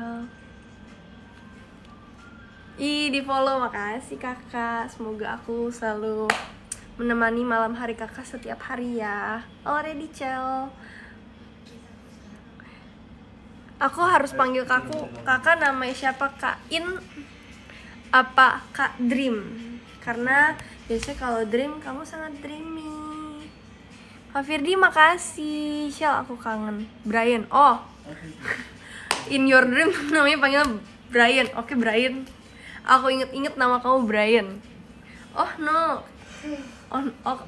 Eh. Ih, di follow makasih kakak. Semoga aku selalu menemani malam hari kakak setiap hari ya. Already cel. Aku harus panggil kakak kakak namanya siapa kak In apa kak Dream karena biasanya kalau Dream kamu sangat dreamy. Kak Firdi makasih, Shell aku kangen. Brian, oh in your dream namanya panggilan Brian oke okay, Brian aku inget-inget nama kamu Brian oh no oh, oh.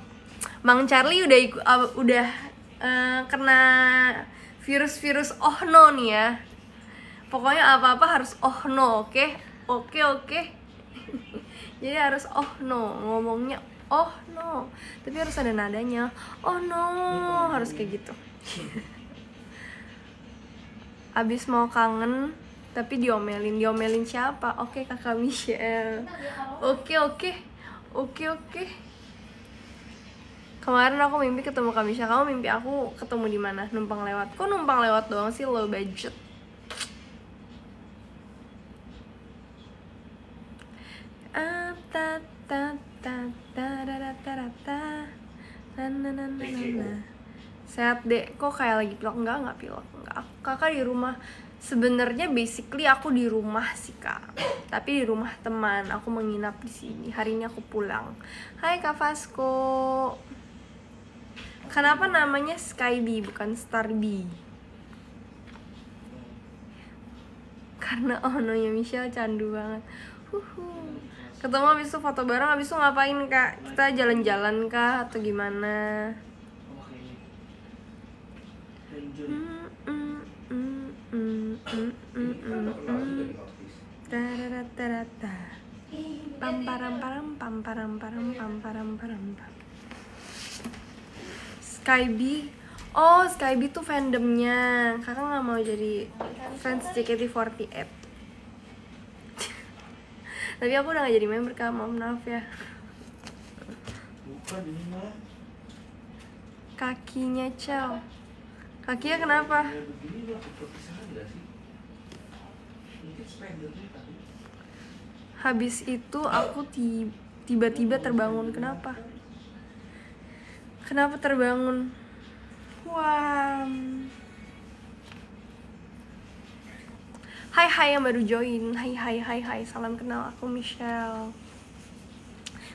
Mang Charlie udah uh, udah uh, kena virus-virus oh no nih ya pokoknya apa-apa harus oh no oke okay? oke okay, oke okay. jadi harus oh no ngomongnya oh no tapi harus ada nadanya oh no harus kayak gitu abis mau kangen tapi diomelin diomelin siapa oke okay, kakak Michelle oke okay, oke okay. oke oke kemarin aku mimpi ketemu kak Michelle kamu mimpi aku ketemu di mana numpang lewat kok numpang lewat doang sih low budget ah, ta ta ta ta ta ta ta ta ta ta ta ta ta sehat deh kok kayak lagi pilek enggak enggak pilok enggak kakak di rumah sebenarnya basically aku di rumah sih kak tapi di rumah teman aku menginap di sini hari ini aku pulang Hai kak Vasco kenapa namanya Skybee bukan Starbee karena oh no ya Michelle candu banget Huhu. ketemu abis itu foto bareng abis itu ngapain kak kita jalan-jalan kak atau gimana Jun mm, mm, mm, Tararata Pamparam param pamparam param pamparam Sky Skybi Oh Sky Skybi tuh fandomnya Kakak nggak mau jadi fans jkt F. Tapi aku udah gak jadi member kak, mohon maaf ya Bukan ini mah Kakinya cow kakinya kenapa habis itu aku tiba-tiba terbangun kenapa kenapa terbangun wah Hai hai yang baru join Hai hai hai hai Salam kenal aku Michelle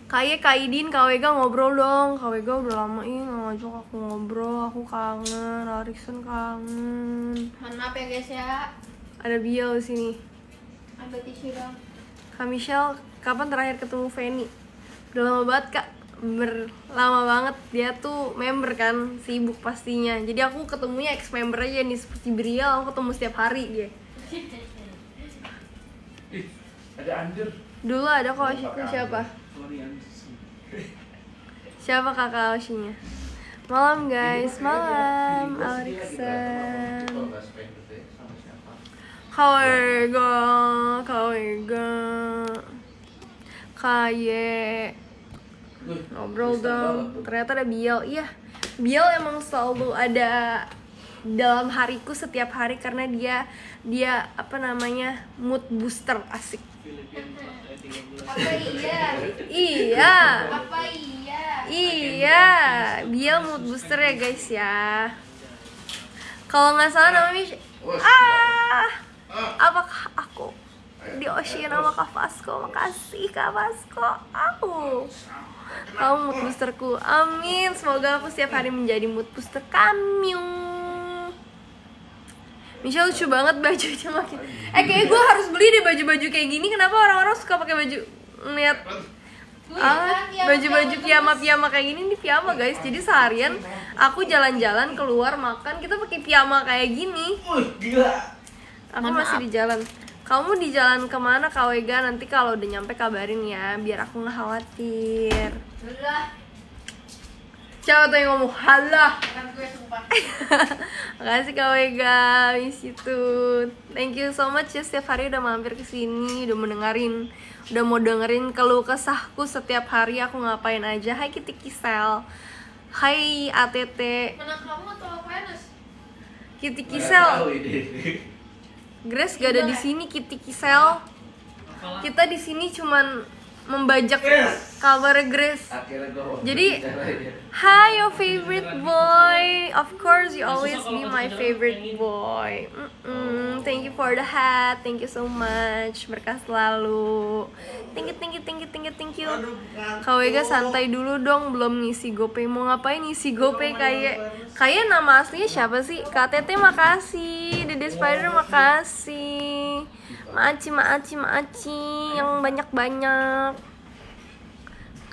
Kaye Kaidin Kawega ngobrol dong Kawega udah lama ini ngajak aku ngobrol aku kangen Larikson kangen mohon maaf ya guys ya ada Bia di sini ada tisu dong Kak Michelle kapan terakhir ketemu Feni udah lama banget kak ber lama banget dia tuh member kan sibuk pastinya jadi aku ketemunya ex member aja nih seperti Briel aku ketemu setiap hari dia Ih, ada anjir dulu ada kok siapa, siapa? siapa kakak Oshinya malam guys malam Alexan Kawergo Kawergo Kaye ngobrol dong ternyata ada Biel iya Biel emang selalu ada dalam hariku setiap hari karena dia dia apa namanya mood booster asik iya? iya. Apa iya? Iya. Dia mood booster ya guys ya. Kalau nggak salah namanya ah. ah apakah aku di Oshi sama Kak Fasko? makasih Kak Fasko. aku kamu mood boosterku amin semoga aku setiap hari menjadi mood booster kamu Michelle lucu banget bajunya makin. Eh kayaknya gue harus beli deh baju-baju kayak gini. Kenapa orang-orang suka pakai baju ngeliat kan ah, baju-baju piyama-piyama kayak gini ini piyama guys. Jadi seharian aku jalan-jalan keluar makan kita pakai piyama kayak gini. Aku masih di jalan. Kamu di jalan kemana Kawega? Nanti kalau udah nyampe kabarin ya, biar aku nggak khawatir. Siapa tuh yang ngomong Halo. Makasih Kak Wega, Miss itu. Thank you so much ya setiap hari udah mampir ke sini, udah mendengarin, udah mau dengerin keluh kesahku setiap hari aku ngapain aja. Hai Kitty Kisel. Hai ATT. kamu atau Venus? Kitty Kisel. Grace gak ada di sini Kitty Kisel. Kita di sini cuman membajak yes. cover Grace. Jadi, hi your favorite boy. Of course you always be my favorite boy. Mm -mm. Thank you for the hat. Thank you so much. Berkah selalu. Thank you, thank you, thank you, thank you, thank you. Kak santai dulu dong, belum ngisi GoPay. Mau ngapain ngisi GoPay kayak kayak nama aslinya siapa sih? KTT makasih, Dede Spider iya, makasih. Maaci, maaci, maaci yang banyak-banyak.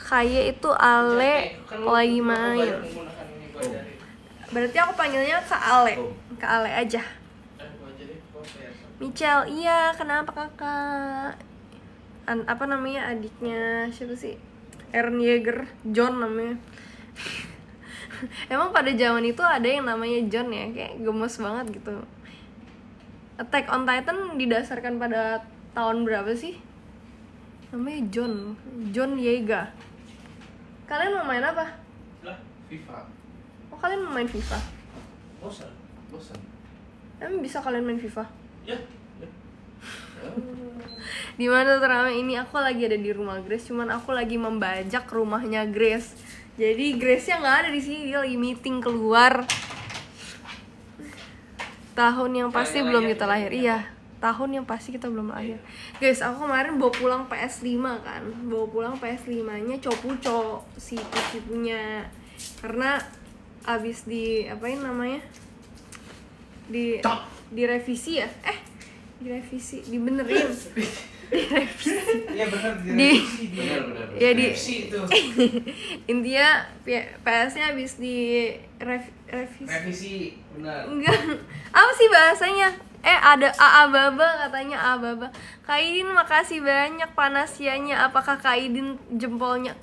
kayak itu Ale lagi main. Berarti aku panggilnya ke Ale. ke Ale aja. Michel iya, kenapa kakak? An apa namanya adiknya siapa sih? Ern Yeager, John namanya. Emang pada zaman itu ada yang namanya John ya, kayak gemes banget gitu Attack on Titan didasarkan pada tahun berapa sih? Namanya John, John Yeager. Kalian mau main apa? Lah, FIFA. Oh, kalian mau main FIFA? Bosan, bosan. Emang bisa kalian main FIFA? Ya, ya. di mana terame ini aku lagi ada di rumah Grace, cuman aku lagi membajak rumahnya Grace. Jadi Grace-nya nggak ada di sini, dia lagi meeting keluar tahun yang pasti belum kita lahir ya. iya tahun yang pasti kita belum lahir iya. guys aku kemarin bawa pulang PS5 kan bawa pulang PS5 nya copuco si cuci punya karena abis di apain namanya di di direvisi ya eh direvisi dibenerin iya, di ya iya benar di, revisi di benar ya di itu. intinya PS nya abis di rev, revisi revisi Enggak. Apa sih bahasanya? Eh ada AA Baba katanya AA Baba. Kaidin makasih banyak panasianya. Apakah Kaidin jempolnya?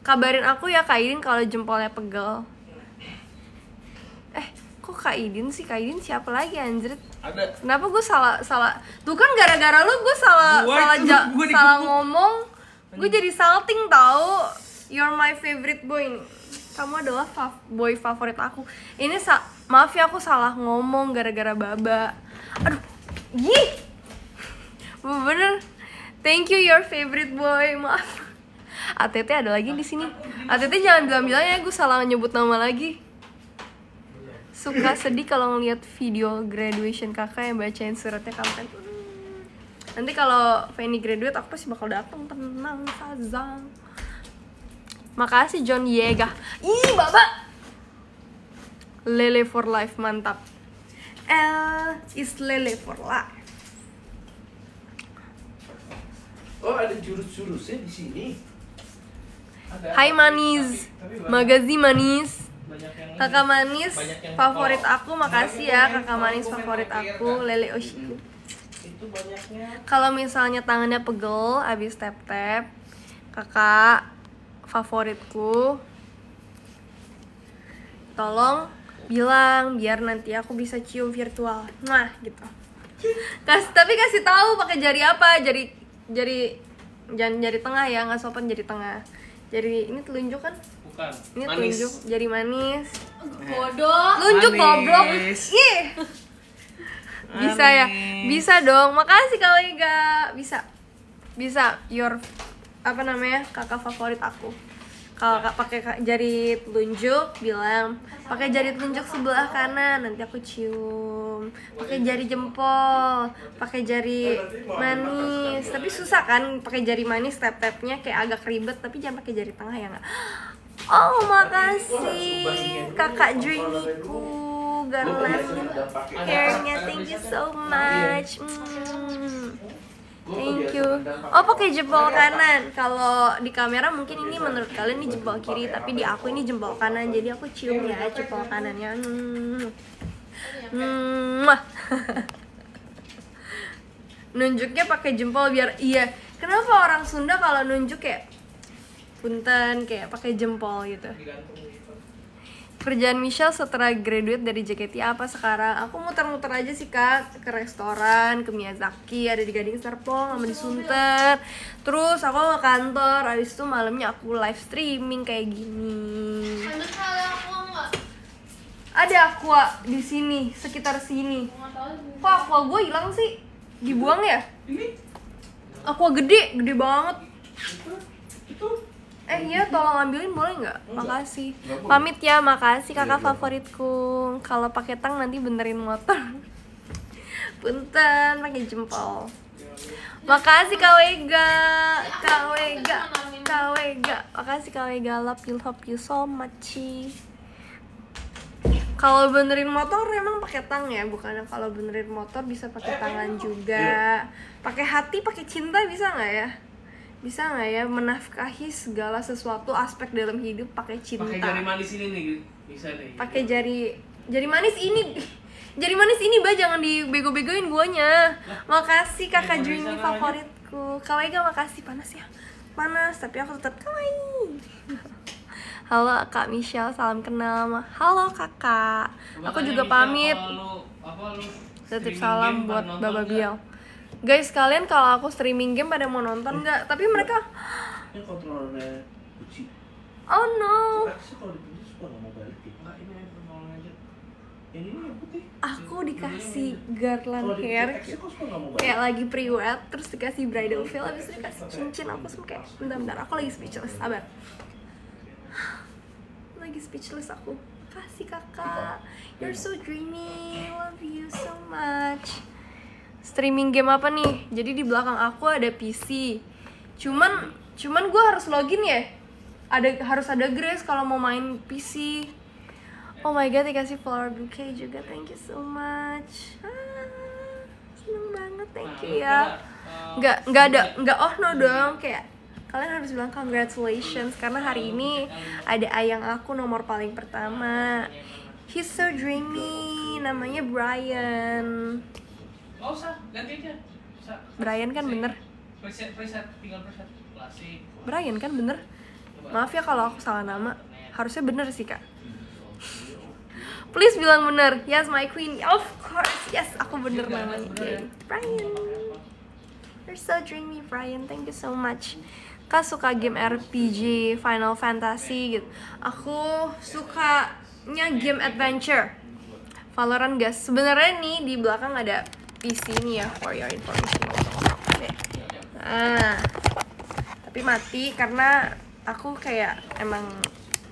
Kabarin aku ya Kaidin kalau jempolnya pegel. Eh, kok Kaidin sih? Kaidin siapa lagi anjir? Ada. Kenapa gue salah salah? Tuh kan gara-gara lu gue salah gua salah ja, salah ngomong. Gue jadi salting tau. You're my favorite boy. Kamu adalah fav boy favorit aku. Ini sa maaf ya aku salah ngomong gara-gara baba aduh gih bener thank you your favorite boy maaf ATT ada lagi di sini ATT jangan bilang-bilang ya gue salah nyebut nama lagi suka sedih kalau ngeliat video graduation kakak yang bacain suratnya kapten nanti kalau Fanny graduate aku pasti bakal datang tenang Sazang makasih John Yega ih bapak Lele for life mantap. L is Lele for life. Oh ada jurus-jurusnya di sini. Ada Hai manis, magazi manis. Kakak manis favorit aku, makasih ya kakak manis favorit aku, ya, Lele Oshiku. Hmm. Kalau misalnya tangannya pegel abis tap tap, kakak favoritku, tolong bilang biar nanti aku bisa cium virtual nah gitu Kas, tapi kasih tahu pakai jari apa jari jari jangan jari tengah ya nggak sopan jari tengah jari ini telunjuk kan bukan ini manis. telunjuk jari manis bodoh telunjuk goblok ih bisa ya bisa dong makasih kalau nggak bisa bisa your apa namanya kakak favorit aku kalau kak pakai jari telunjuk bilang pakai jari telunjuk sebelah kanan nanti aku cium pakai jari jempol pakai jari manis tapi susah kan pakai jari manis step-stepnya kayak agak ribet tapi jangan pakai jari tengah ya nggak oh makasih kakak Dreamiku Garland hairnya thank you so much mm. Thank you. Oh pakai jempol iya. kanan. Kalau di kamera mungkin ini menurut kalian ini jempol kiri, tapi di aku ini jempol kanan. Jadi aku cium ya iya, jempol iya. kanannya. Hmm. hmm. Nunjuknya pakai jempol biar iya. Kenapa orang Sunda kalau nunjuk kayak punten kayak pakai jempol gitu? kerjaan Michelle setelah graduate dari JKT apa sekarang? Aku muter-muter aja sih kak ke restoran, ke Miyazaki, ada di Gading Serpong, sama di Sunter. Terus aku ke kantor, habis itu malamnya aku live streaming kayak gini. Ada aku di sini, sekitar sini. Kok aku gue hilang sih? Dibuang ya? Aku gede, gede banget. Itu, itu eh iya tolong ambilin boleh nggak makasih pamit ya makasih iya, kakak ya, favoritku kalau pakai tang nanti benerin motor punten pakai jempol makasih kak Wega kak Wega kak Wega makasih kak Wega love you love you so much kalau benerin motor emang pakai tang ya bukan kalau benerin motor bisa pakai tangan iya. juga pakai hati pakai cinta bisa nggak ya bisa nggak ya menafkahi segala sesuatu aspek dalam hidup pakai cinta pakai jari manis ini nih bisa nih pakai jari jari manis ini jari manis ini bah jangan dibego-begoin guanya makasih iya, kakak Juni favoritku gak makasih panas ya panas tapi aku tetap kawaii halo kak Michelle salam kenal halo kakak aku juga pamit tetap salam buat Baba Biel guys kalian kalau aku streaming game pada mau nonton eh. nggak tapi mereka oh no ya? aku dikasih garland hair kayak lagi priwet terus dikasih bridal veil habis itu dikasih cincin aku suka kayak bentar-bentar aku lagi speechless sabar lagi speechless aku kasih kakak iya. you're so dreamy love you so much streaming game apa nih jadi di belakang aku ada PC cuman cuman gue harus login ya ada harus ada Grace kalau mau main PC oh my god dikasih flower bouquet juga thank you so much ah, seneng banget thank you ya nah, nggak nggak ada nah, nggak oh no nah, dong kayak kalian harus bilang congratulations karena hari ini ada ayang aku nomor paling pertama he's so dreamy namanya Brian nggak usah ganti aja Brian kan bener preset preset tinggal preset klasik Brian kan bener maaf ya kalau aku salah nama harusnya bener sih kak please bilang bener yes my queen of course yes aku bener namanya okay. Ya. Brian you're so dreamy Brian thank you so much Kak suka game RPG, Final Fantasy gitu. Aku sukanya game adventure. Valorant guys. Sebenarnya nih di belakang ada PC sini ya for your information deh. Nah, tapi mati karena aku kayak emang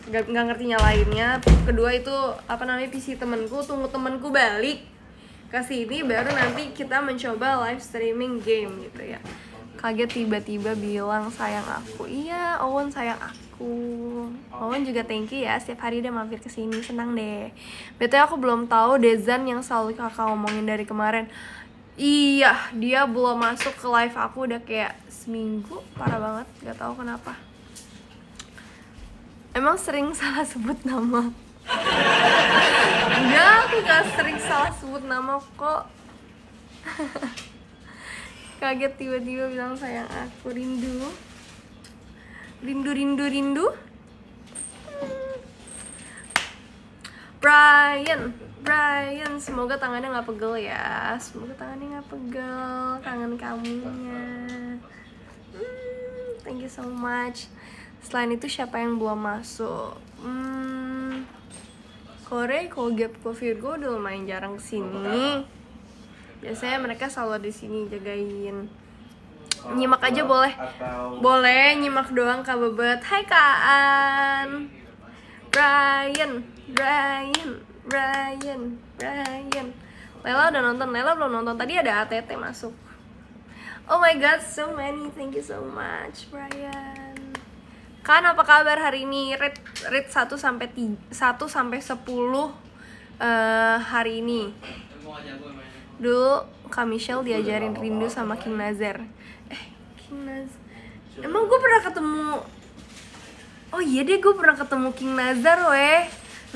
nggak ngerti nyalainnya kedua itu apa namanya PC temenku tunggu temenku balik ke sini baru nanti kita mencoba live streaming game gitu ya kaget tiba-tiba bilang sayang aku iya Owen sayang aku Owen juga thank you ya setiap hari dia mampir ke sini senang deh betulnya aku belum tahu Dezan yang selalu kakak omongin dari kemarin Iya, dia belum masuk ke live aku udah kayak seminggu, parah banget, nggak tahu kenapa. Emang sering salah sebut nama. Enggak, aku gak sering salah sebut nama kok. Kaget tiba-tiba bilang sayang aku rindu. Rindu rindu rindu. Brian, Brian, semoga tangannya nggak pegel ya. Semoga tangannya nggak pegel, tangan kamunya. Hmm, thank you so much. Selain itu siapa yang belum masuk? Hmm, Korea, Gap Covid Virgo udah lumayan jarang sini. Biasanya mereka selalu di sini jagain. Nyimak aja boleh. Boleh nyimak doang Kak Bebet. Hai Kaan. Brian, Brian. Brian, Brian, Lela udah nonton Lela belum nonton tadi ada ATT masuk Oh my god so many thank you so much Brian. Kan apa kabar hari ini Red red 1 sampai 1 sampai 10 uh, eh, hari ini Dulu Kak Michelle diajarin rindu sama King Nazar Eh King Nazar Emang gue pernah ketemu Oh iya deh gue pernah ketemu King Nazar weh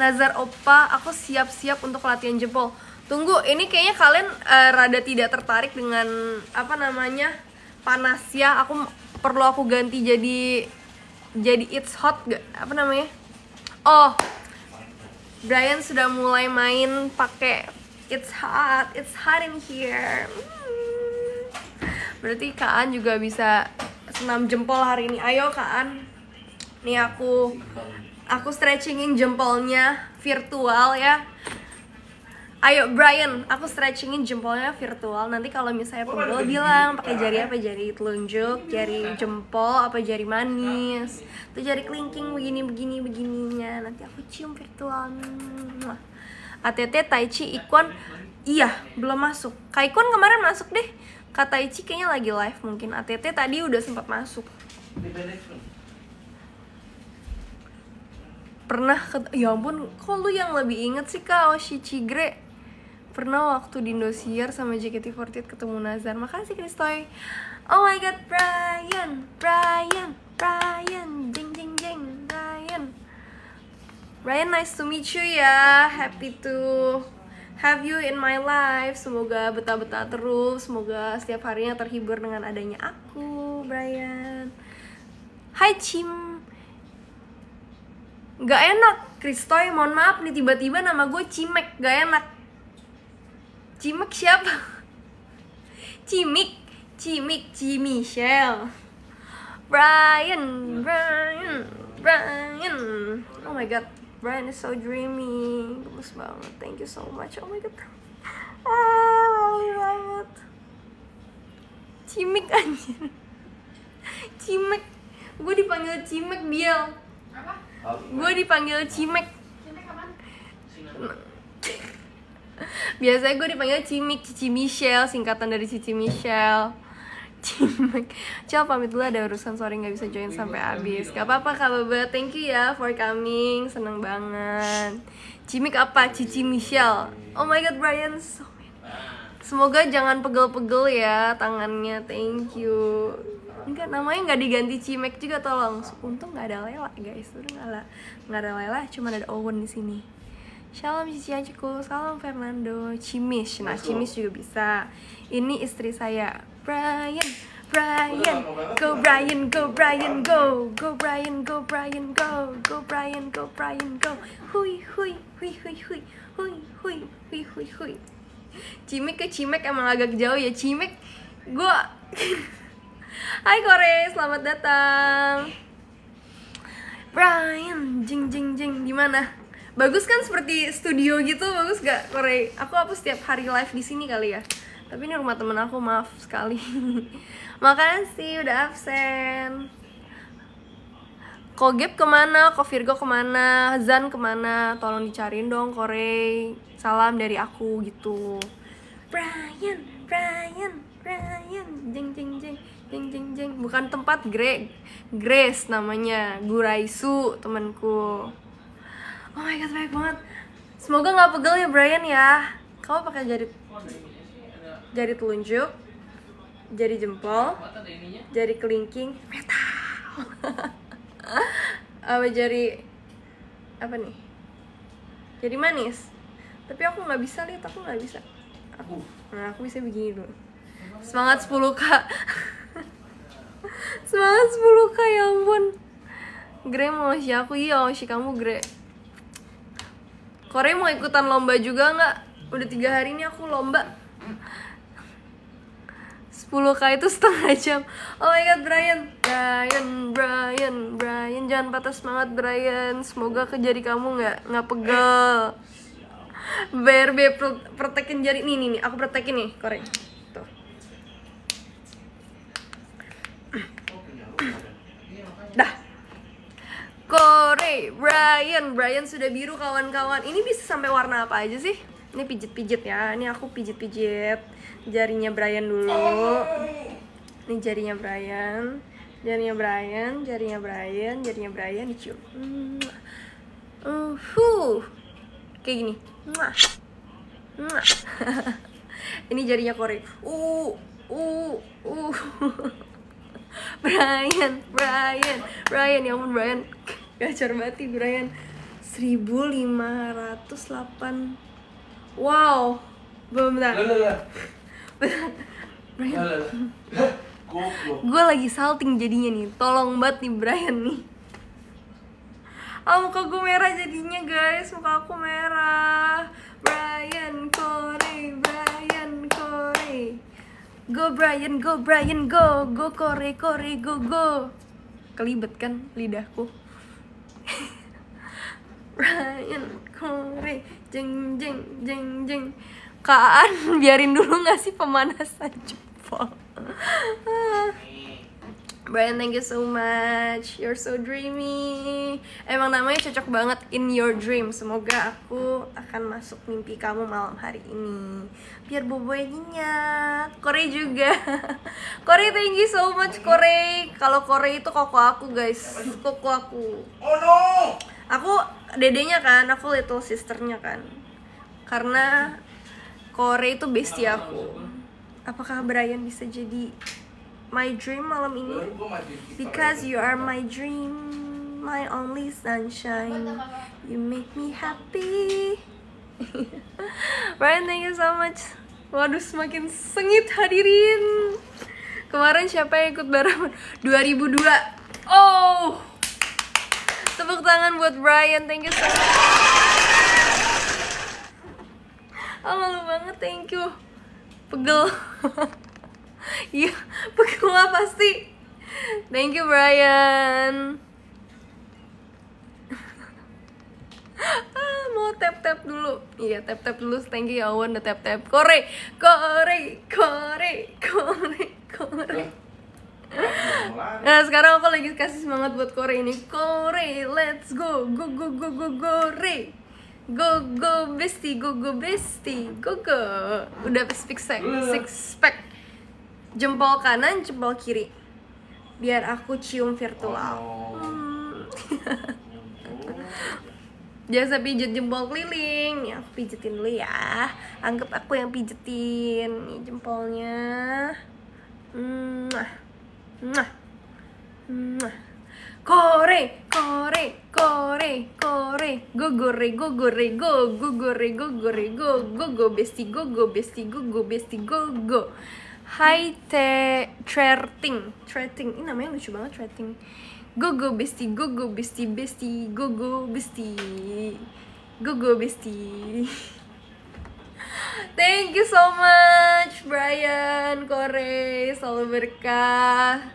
Nazar Opa, aku siap-siap untuk latihan jempol. Tunggu, ini kayaknya kalian uh, rada tidak tertarik dengan apa namanya panas ya. Aku perlu aku ganti jadi jadi it's hot gak? Apa namanya? Oh, Brian sudah mulai main pakai it's hot, it's hot in here. Hmm. Berarti Kaan juga bisa senam jempol hari ini. Ayo Kaan. Nih aku aku stretchingin jempolnya virtual ya Ayo Brian, aku stretchingin jempolnya virtual. Nanti kalau misalnya perlu bilang pakai jari apa? Jari telunjuk, jari jempol, apa jari manis. Tuh jari kelingking begini begini begininya. Nanti aku cium virtual. ATT ya, Tai Chi Ikon iya, belum masuk. Kaikon kemarin masuk deh. Kata Ichi kayaknya lagi live mungkin. ATT tadi udah sempat masuk pernah ke ya ampun kok lu yang lebih inget sih kak Oshi Cigre pernah waktu di Indosiar sama JKT48 ketemu Nazar makasih Kristoy oh my god Brian Brian Brian jeng jeng jeng Brian Brian nice to meet you ya happy to have you in my life semoga betah-betah terus semoga setiap harinya terhibur dengan adanya aku Brian Hai Cim Gak enak, Kristoy. Mohon maaf nih tiba-tiba nama gue Cimek. Gak enak. Cimek siapa? Cimik, Cimik, Cimichelle. Brian, Brian, Brian. Oh my god, Brian is so dreamy. Gemes banget. Thank you so much. Oh my god. Ah, banget. Cimik anjir. Cimek. Gue dipanggil Cimek dia. Apa? gue dipanggil cimek biasanya gue dipanggil cimik cici Michelle singkatan dari cici Michelle cimek Cel pamit dulu ada urusan sore nggak bisa join sampai habis gak apa apa kak Bebe, thank you ya for coming seneng banget cimik apa cici Michelle oh my god Brian so Semoga jangan pegel-pegel ya tangannya. Thank you enggak namanya nggak diganti Cimek juga tolong untung nggak ada Lela guys untung nggak ada nggak ada Lela cuma ada Owen di sini Shalom Cici Aciku, salam Fernando Cimis, nah Cimis juga bisa Ini istri saya, Brian, Brian Go ya. Brian, go Brian, go Go Brian, go Brian, go Go Brian, go Brian, go Hui, hui, hui, hui, hui Hui, hui, hui, hui, hui Cimek ke Cimek emang agak jauh ya Cimek, gue Hai Kore, selamat datang. Brian, jing jing jing, gimana? Bagus kan seperti studio gitu, bagus gak Kore? Aku apa setiap hari live di sini kali ya? Tapi ini rumah temen aku, maaf sekali. Makasih udah absen. Kogep kemana? Ko Virgo kemana? Zan kemana? Tolong dicariin dong Kore. Salam dari aku gitu. Brian, Brian, Brian, jeng jeng jeng jeng jeng jeng bukan tempat Gre Grace namanya Guraisu temanku oh my god baik banget semoga nggak pegel ya Brian ya kamu pakai jari jari telunjuk jari jempol jari kelingking metal. apa jari apa nih jadi manis tapi aku nggak bisa lihat aku nggak bisa aku nah aku bisa begini dulu semangat 10 kak semangat 10 k ya ampun Gre mau ngasih aku iya mau ngasih kamu Gre Korea mau ikutan lomba juga nggak udah tiga hari ini aku lomba 10k itu setengah jam Oh my god Brian Brian, Brian, Brian Jangan patah semangat Brian Semoga kejari kamu nggak nggak pegel BRB protekin jari nih nih nih aku protekin nih korek Dah. Kore, Brian, Brian sudah biru kawan-kawan. Ini bisa sampai warna apa aja sih? Ini pijit-pijit ya. Ini aku pijit-pijit jarinya Brian dulu. Ini jarinya Brian, jarinya Brian, jarinya Brian, jarinya Brian dicium. Uh, huh. Kayak gini. Ini jarinya Kore. Uh, uh, uh. Brian Brian Brian ya ampun Brian gacor banget nih Brian 1508 wow belum bentar Brian gue lagi salting jadinya nih tolong banget nih Brian nih Aku oh, muka gue merah jadinya guys, muka aku merah. Brian Corey, Brian Corey. Go Brian, go Brian, go Go Kore, Kore, go, go Kelibet kan lidahku Brian, Kore, jeng, jeng, jeng, jeng Kaan, biarin dulu gak sih pemanasan jempol Brian, thank you so much. You're so dreamy. Emang namanya cocok banget in your dream. Semoga aku akan masuk mimpi kamu malam hari ini. Biar boboy nyenyak. Kore juga. Kore, thank you so much Kore. Kalau Kore itu koko aku guys. Koko aku. Oh no. Aku dedenya kan, aku little sisternya kan. Karena Kore itu bestie aku. Apakah Brian bisa jadi my dream malam ini because you are my dream my only sunshine you make me happy Ryan thank you so much waduh semakin sengit hadirin kemarin siapa yang ikut bareng 2002 oh tepuk tangan buat Brian thank you so much oh banget thank you pegel Iya, pegawai pasti. Thank you Brian. ah, mau tap tap dulu. Iya, tap tap dulu. Thank you awan, udah tap tap. Kore, kore, kore, kore, kore. Nah sekarang aku lagi kasih semangat buat Kore ini Kore, let's go, go go go go Kore Go go bestie, go go bestie, go go Udah speak sex, six pack jempol kanan jempol kiri biar aku cium virtual oh. hmm. biasa pijet jempol keliling ya aku pijetin dulu ya anggap aku yang pijetin nih jempolnya Mwah. Mwah. Mwah. Kore, kore, kore, kore, go gore, go gore, go, go gore, go gore, go, go go besti, go go besti, go go besti, go go. besti, go, go, go, go. Hai te Treting Treting Ini namanya lucu banget Treting Gogo besti Gogo besti besti Gogo besti Gogo besti Thank you so much Brian Kore Selalu berkah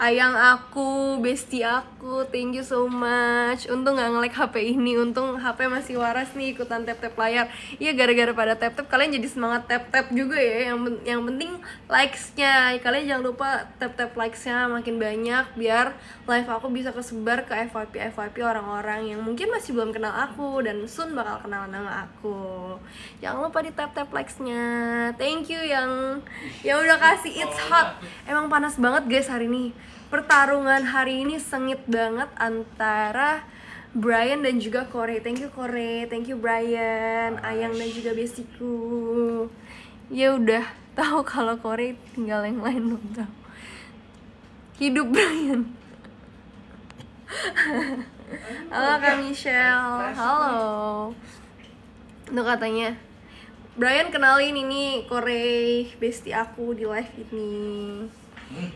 ayang aku, bestie aku, thank you so much. Untung nggak nge HP ini, untung HP masih waras nih ikutan tap-tap layar. Iya gara-gara pada tap-tap kalian jadi semangat tap-tap juga ya. Yang yang penting likes-nya. Kalian jangan lupa tap-tap likes-nya makin banyak biar live aku bisa kesebar ke FYP FYP orang-orang yang mungkin masih belum kenal aku dan soon bakal kenal nama aku. Jangan lupa di tap-tap likes-nya. Thank you yang yang udah kasih it's hot. Emang panas banget guys hari ini pertarungan hari ini sengit banget antara Brian dan juga Corey. Thank you Corey, thank you Brian, Ayang dan juga Besiku. Ya udah tahu kalau Corey tinggal yang lain dong. Hidup Brian. Halo Kak Michelle, halo. Itu katanya Brian kenalin ini Corey bestie aku di live ini. Hmm,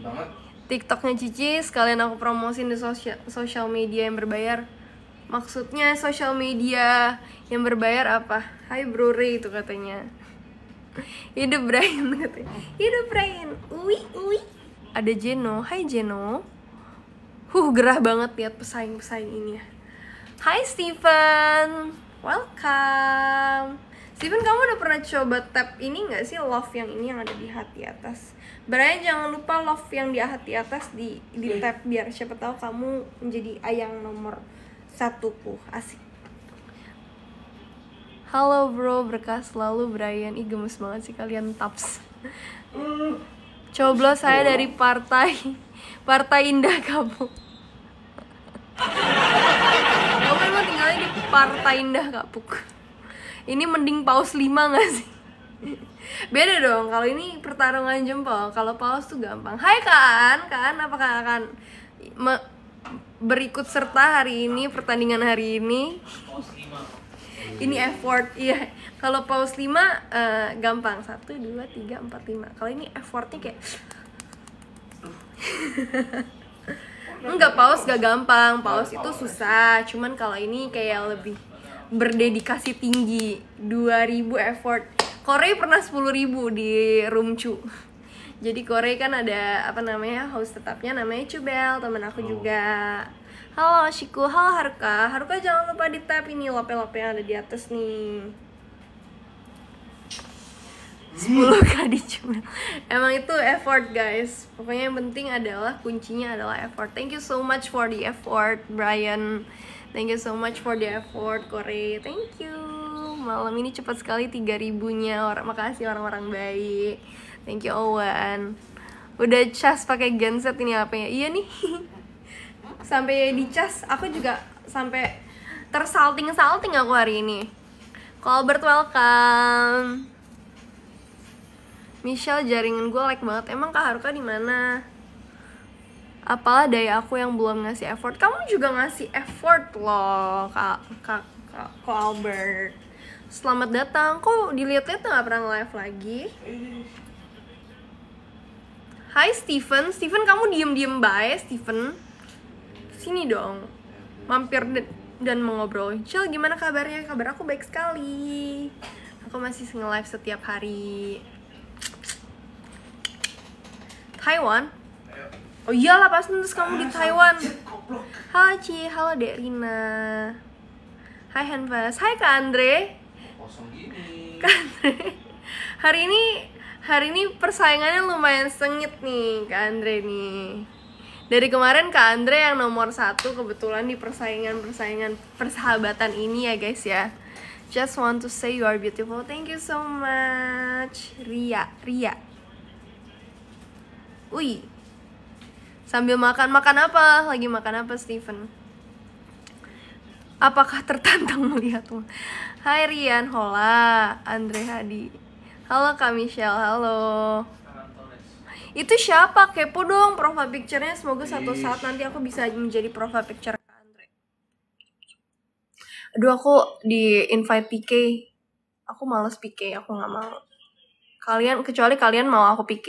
banget. TikToknya Cici sekalian aku promosin di sosial media yang berbayar. Maksudnya sosial media yang berbayar apa? Hai Bro itu katanya. Hidup Brian katanya. Hidup Brian. Ui ui. Ada Jeno. Hai Jeno. Huh gerah banget lihat pesaing-pesaing ini ya. Hai Steven. Welcome. Steven kamu udah pernah coba tap ini nggak sih love yang ini yang ada di hati atas? Berarti jangan lupa love yang di hati atas di di iya. tap biar siapa tahu kamu menjadi ayang nomor satuku asik. Halo bro, berkas selalu Brian. Ih gemes banget sih kalian taps. Mm. Coblos iya. saya dari partai Partai Indah kamu. kamu emang tinggalnya di Partai Indah Kak Ini mending paus lima gak sih? Beda dong, kalau ini pertarungan jempol. Kalau paus tuh gampang. Hai kan, kan apakah akan berikut serta hari ini pertandingan hari ini? ini effort iya kalau paus 5 uh, eh, gampang 1 2 3 4 5 kalau ini effortnya kayak enggak paus gak gampang paus itu susah cuman kalau ini kayak lebih berdedikasi tinggi 2000 effort Korea pernah sepuluh ribu di room cu. jadi Korea kan ada apa namanya house tetapnya namanya Cubel temen aku oh. juga halo Shiku halo Haruka Haruka jangan lupa di tap ini lope-lope yang ada di atas nih 10 hmm. kali cuma emang itu effort guys pokoknya yang penting adalah kuncinya adalah effort thank you so much for the effort Brian thank you so much for the effort Corey thank you malam ini cepat sekali 3000-nya. Orang makasih orang-orang baik. Thank you Owen. Udah cas pakai genset ini apa ya? Iya nih. sampai dicas, aku juga sampai tersalting-salting aku hari ini. Colbert welcome. Michelle jaringan gue like banget. Emang Kak Haruka di mana? Apalah daya aku yang belum ngasih effort. Kamu juga ngasih effort loh, Kak Kak Kak Colbert selamat datang kok dilihat-lihat nggak pernah live lagi Hai Steven, Steven kamu diem-diem baik Steven Sini dong Mampir dan mengobrol Cil gimana kabarnya? Kabar aku baik sekali Aku masih nge-live setiap hari Taiwan? Oh iyalah pasti terus kamu di Taiwan Halo Ci, halo Dek Rina Hai Hanvas, hai Kak Andre kosong gini kan hari ini hari ini persaingannya lumayan sengit nih Kak Andre nih dari kemarin Kak Andre yang nomor satu kebetulan di persaingan-persaingan persahabatan ini ya guys ya Just want to say you are beautiful. Thank you so much. Ria, Ria. wih Sambil makan, makan apa? Lagi makan apa, Steven? Apakah tertantang melihatmu? Hai Rian, hola Andre Hadi Halo Kak Michelle, halo Itu siapa? Kepo dong profile picture-nya Semoga satu saat nanti aku bisa menjadi profile picture Kak Andre Aduh aku di invite PK Aku males PK, aku gak mau Kalian, kecuali kalian mau aku PK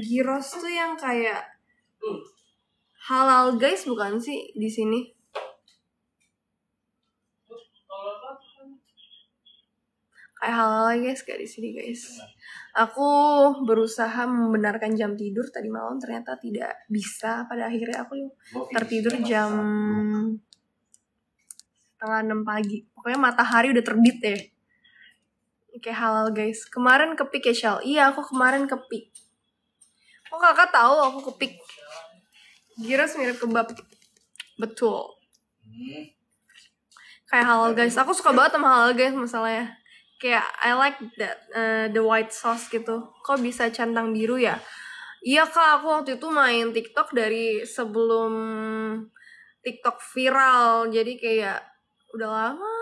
Giros tuh yang kayak halal guys bukan sih di sini? kayak hal-hal guys kayak di sini guys aku berusaha membenarkan jam tidur tadi malam ternyata tidak bisa pada akhirnya aku tertidur jam setengah enam pagi pokoknya matahari udah terbit deh oke halal guys kemarin kepik pick ya shell iya aku kemarin kepik kok oh, kakak tahu aku kepik pick giras mirip kebab betul hmm. kayak halal guys aku suka banget sama halal guys masalahnya kayak I like that uh, eh, the white sauce gitu kok bisa centang biru ya iya kak aku waktu itu main TikTok dari sebelum TikTok viral jadi kayak udah lama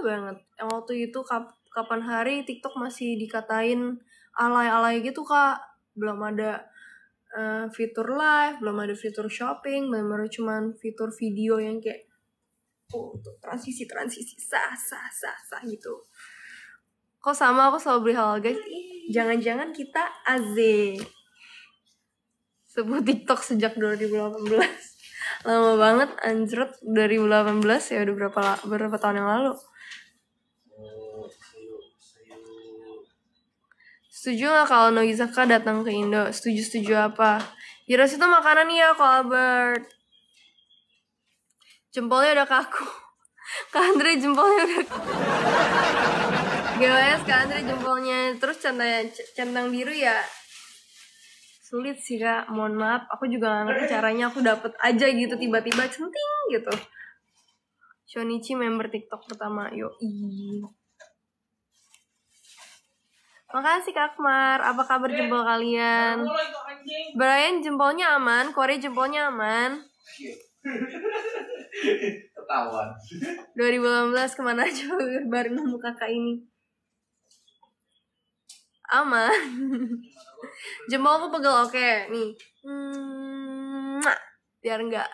banget yang waktu itu kap kapan hari TikTok masih dikatain alay-alay gitu kak belum ada uh, fitur live belum ada fitur shopping Memang cuma fitur video yang kayak oh transisi transisi sah sah sah sah gitu Kok sama aku selalu beli halal guys? Jangan-jangan kita AZ. Sebut TikTok sejak 2018. Lama banget anjrot 2018 ya udah berapa berapa tahun yang lalu. Setuju gak kalau Nogizaka datang ke Indo? Setuju-setuju apa? Jiros itu makanan ya, Albert. Jempolnya udah kaku. Kak Andre jempolnya udah kaku. GWS ya sekarang dari jempolnya terus centang centang biru ya sulit sih kak mohon maaf aku juga gak ngerti caranya aku dapet aja gitu tiba-tiba centing gitu Shonichi member TikTok pertama yo Makasih Kak Mar. apa kabar jempol kalian? Brian jempolnya aman, Korea jempolnya aman. Ketahuan. 2018 kemana aja baru nemu kakak ini? aman jempol aku pegel oke okay. nih hmm, biar enggak,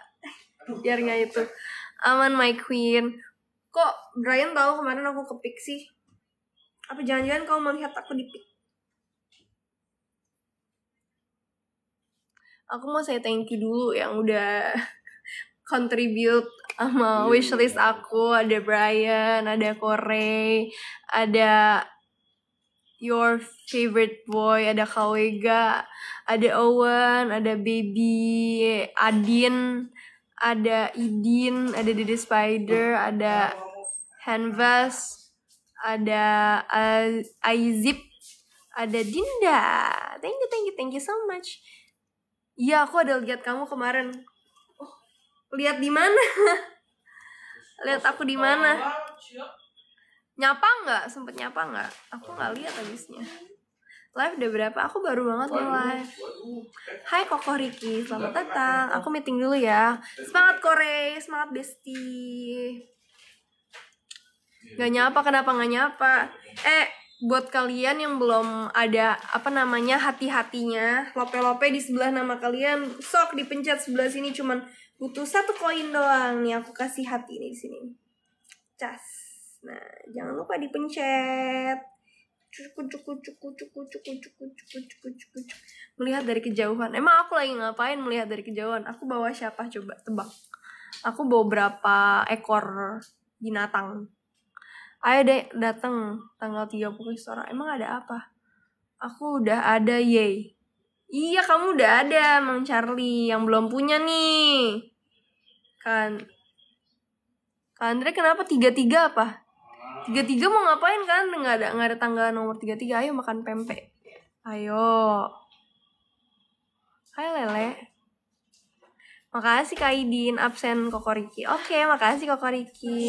biar nggak itu aman my queen kok Brian tahu kemarin aku kepik sih apa jangan-jangan kau melihat aku di pick aku mau saya thank you dulu yang udah contribute sama iya, wishlist iya. aku ada Brian ada Corey ada your favorite boy ada Kawega, ada Owen, ada Baby, Adin, ada Idin, ada Dede Spider, ada Hanvas, ada Aizip, ada Dinda. Thank you, thank you, thank you so much. Ya, aku ada lihat kamu kemarin. Oh, lihat di mana? lihat aku di mana? nyapa nggak sempet nyapa nggak aku nggak lihat habisnya live udah berapa aku baru banget nih live Hai Koko Riki selamat datang aku meeting dulu ya semangat Kore semangat Besti nggak nyapa kenapa nggak nyapa eh buat kalian yang belum ada apa namanya hati-hatinya lope-lope di sebelah nama kalian sok dipencet sebelah sini cuman butuh satu koin doang nih aku kasih hati ini di sini cas Nah, jangan lupa dipencet. Cukup, cukup, cukup, cukup, cukup, cukup, cukup, cukup, cukup, cukup. Melihat dari kejauhan. Emang aku lagi ngapain melihat dari kejauhan? Aku bawa siapa coba? Tebak. Aku bawa berapa ekor binatang? Ayo deh datang tanggal 30 sore Emang ada apa? Aku udah ada, yey Iya, kamu udah ada, Mang Charlie. Yang belum punya nih. Kan, kandre Andre kenapa tiga-tiga apa? tiga tiga mau ngapain kan nggak ada nggak ada tanggal nomor tiga tiga ayo makan pempek ayo ayo lele Makasih kaidin absen Kokoriki. Oke, okay, makasih Kokoriki.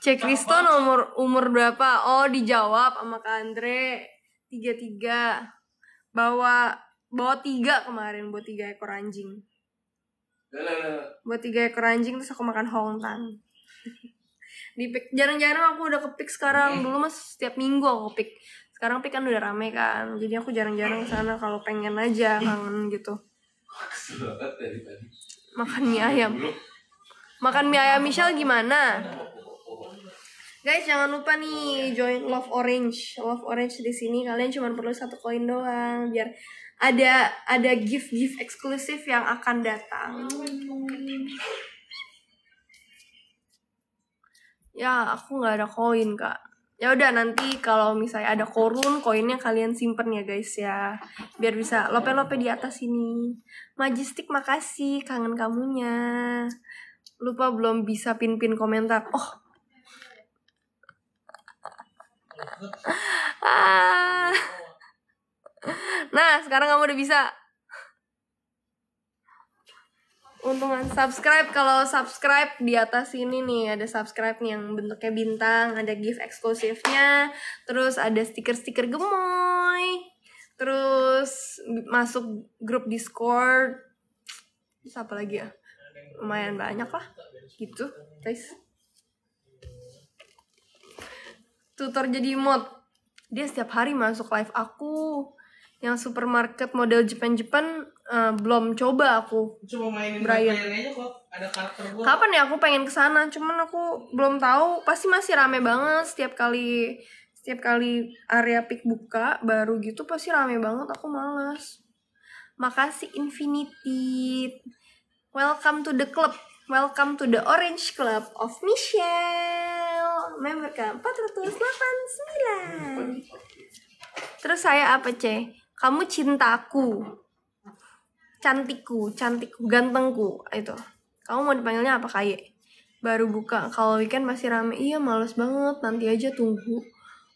Cek Kristo nomor umur berapa? Oh, dijawab sama Kak Andre. Tiga tiga. Bawa bawa tiga kemarin buat tiga ekor anjing. Buat tiga ekor anjing terus aku makan Hongtan di pick jarang-jarang aku udah ke pick sekarang iya. dulu mas setiap minggu aku pick sekarang pick kan udah rame kan jadi aku jarang-jarang sana kalau pengen aja iya. kangen gitu makan mie ayam makan mie ayam Michelle gimana guys jangan lupa nih join Love Orange Love Orange di sini kalian cuma perlu satu koin doang biar ada ada gift gift eksklusif yang akan datang ya aku nggak ada koin kak ya udah nanti kalau misalnya ada korun koinnya kalian simpen ya guys ya biar bisa lope lope di atas ini majestic makasih kangen kamunya lupa belum bisa pin pin komentar oh ah. nah sekarang kamu udah bisa untungan subscribe kalau subscribe di atas sini nih ada subscribe nih yang bentuknya bintang ada gift eksklusifnya terus ada stiker-stiker gemoy terus masuk grup discord terus apa lagi ya lumayan banyak lah gitu guys tutor jadi mod dia setiap hari masuk live aku yang supermarket model Jepang-Jepang uh, belum coba aku cuma mainin Brian aja kok ada karakter gua kapan ya aku pengen kesana cuman aku belum tahu pasti masih rame banget setiap kali setiap kali area pick buka baru gitu pasti rame banget aku malas. makasih Infinity welcome to the club welcome to the orange club of Michelle member ke 489 terus saya apa C kamu cintaku cantikku cantikku gantengku itu kamu mau dipanggilnya apa kaye baru buka kalau weekend masih rame iya males banget nanti aja tunggu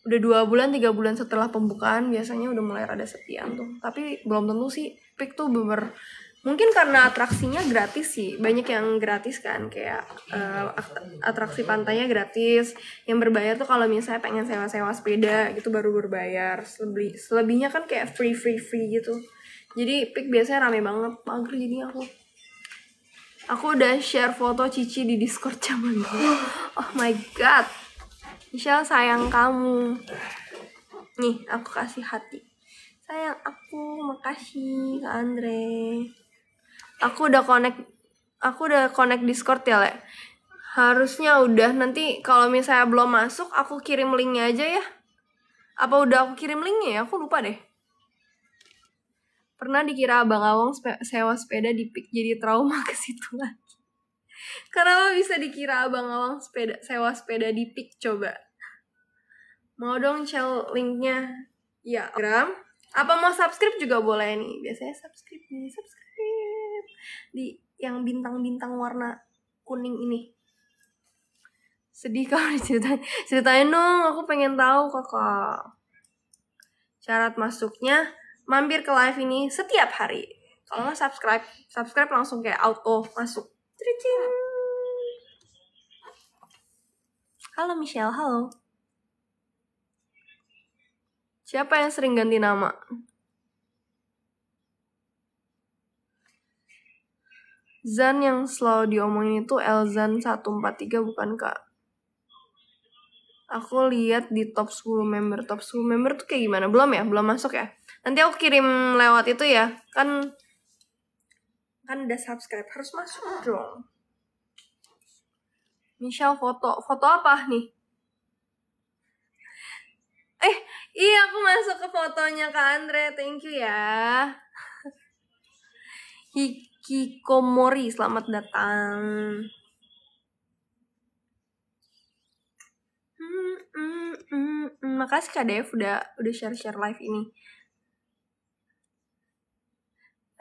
udah dua bulan tiga bulan setelah pembukaan biasanya udah mulai rada sepian tuh tapi belum tentu sih pik tuh bener. mungkin karena atraksinya gratis sih banyak yang gratis kan kayak uh, atraksi pantainya gratis yang berbayar tuh kalau misalnya pengen sewa-sewa sepeda gitu baru berbayar Selebih, selebihnya kan kayak free free free gitu jadi pick biasanya rame banget mager jadi aku aku udah share foto Cici di Discord zaman dulu oh my god Michelle sayang kamu nih aku kasih hati sayang aku makasih ke Andre aku udah connect aku udah connect Discord ya le harusnya udah nanti kalau misalnya belum masuk aku kirim linknya aja ya apa udah aku kirim linknya ya aku lupa deh Pernah dikira Abang Awang spe sewa sepeda di pik jadi trauma ke situ lagi. Kenapa bisa dikira Abang Awang sepeda, sewa sepeda di pik coba? Mau dong cel linknya? Ya, Instagram. Apa mau subscribe juga boleh nih. Biasanya subscribe nih, subscribe. Di yang bintang-bintang warna kuning ini. Sedih kalau diceritain. Ceritain dong, aku pengen tahu kakak. Syarat masuknya mampir ke live ini setiap hari. Kalau nggak subscribe, subscribe langsung kayak auto masuk. Tricing. Halo Michelle, halo. Siapa yang sering ganti nama? Zan yang selalu diomongin itu Elzan 143 bukan kak? Aku lihat di top 10 member, top 10 member tuh kayak gimana? Belum ya? Belum masuk ya? Nanti aku kirim lewat itu ya. Kan kan udah subscribe harus masuk dong. Michelle foto foto apa nih? Eh, iya aku masuk ke fotonya Kak Andre. Thank you ya. Hikikomori, selamat datang. Hmm, hmm, hmm, hmm, Makasih Kak Dev udah udah share-share live ini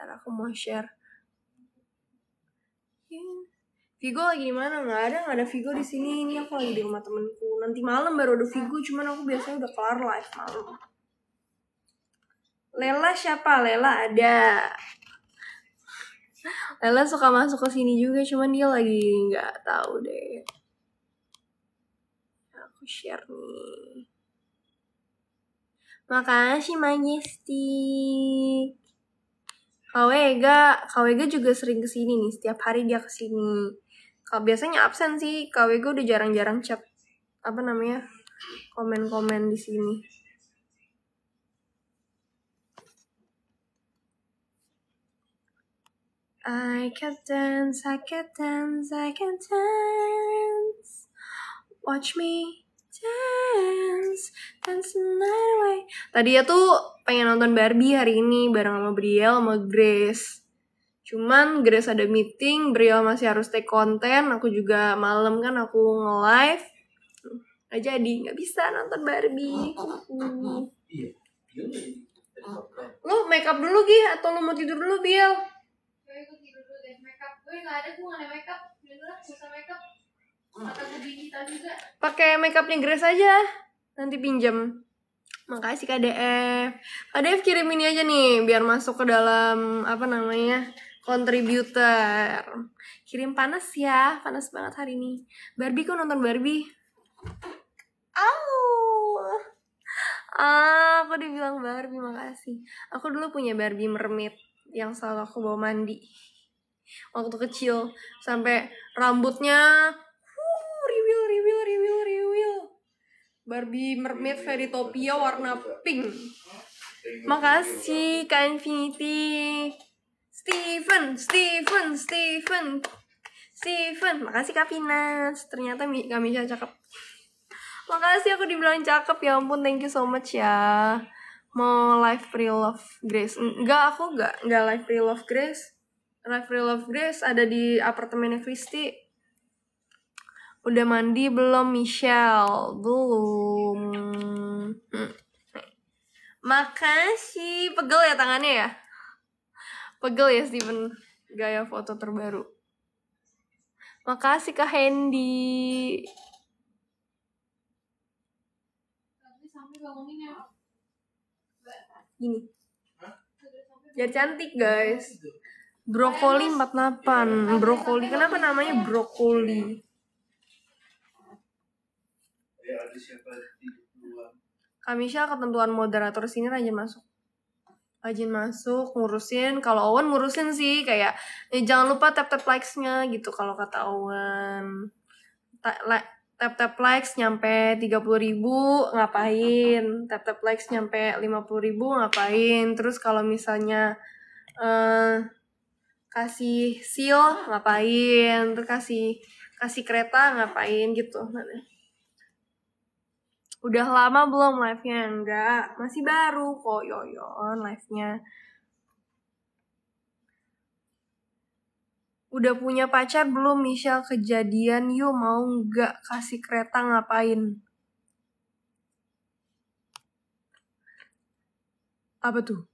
ntar aku mau share iya. Vigo lagi di mana? Nggak ada, nggak ada Vigo di sini. Ini aku lagi di rumah temenku. Nanti malam baru ada Vigo, cuman aku biasanya udah kelar live malam. Lela siapa? Lela ada. Lela suka masuk ke sini juga, cuman dia lagi nggak tahu deh. Aku share nih. Makasih Majestic. Kawega, Kawega juga sering kesini nih, setiap hari dia kesini. Kalau biasanya absen sih, Kawega udah jarang-jarang chat apa namanya komen-komen di sini. I can dance, I can dance, I can dance. Watch me dance, dance night away. Tadi ya tuh pengen nonton Barbie hari ini bareng sama Brielle sama Grace. Cuman Grace ada meeting, Brielle masih harus take konten, aku juga malam kan aku nge-live. Gak jadi, nggak bisa nonton Barbie. Hmm. Lu make up dulu gih atau lu mau tidur dulu Biel? Gue tidur dulu deh, make up. Gue gak ada, gue ada make up. Tidur lah, make up. Pakai makeupnya Grace aja. Nanti pinjam. Makasih KDF. KDF kirim ini aja nih biar masuk ke dalam apa namanya? kontributor. Kirim panas ya, panas banget hari ini. Barbie kok nonton Barbie? Au. Ah, aku dibilang Barbie, makasih. Aku dulu punya Barbie mermaid yang selalu aku bawa mandi waktu kecil sampai rambutnya Barbie mermaid iya, iya, fairy topia iya, warna pink. Makasih Kak Infinity. Steven, Steven, Steven. Steven, makasih Kak Pinas. Ternyata kami cakep. Makasih aku dibilang cakep ya ampun, thank you so much ya. Mau live pre love Grace. Enggak, aku enggak enggak live pre love Grace. Live pre love Grace ada di apartemennya Christie. Udah mandi belum Michelle? Belum. Hmm. Makasih. Pegel ya tangannya ya? Pegel ya Steven gaya foto terbaru. Makasih Kak Hendy. Gini. Biar cantik guys. Brokoli 48. Brokoli. Kenapa namanya brokoli? tidak ada di ketentuan moderator sini rajin masuk rajin masuk ngurusin kalau Owen ngurusin sih kayak ya jangan lupa tap tap likes-nya gitu kalau kata Owen Ta like, tap tap likes nyampe 30 ribu ngapain tap tap likes nyampe 50 ribu ngapain terus kalau misalnya eh, kasih seal ngapain terus kasih kasih kereta ngapain gitu udah lama belum live-nya enggak masih baru kok yoyon live-nya udah punya pacar belum Michelle kejadian yuk mau nggak kasih kereta ngapain apa tuh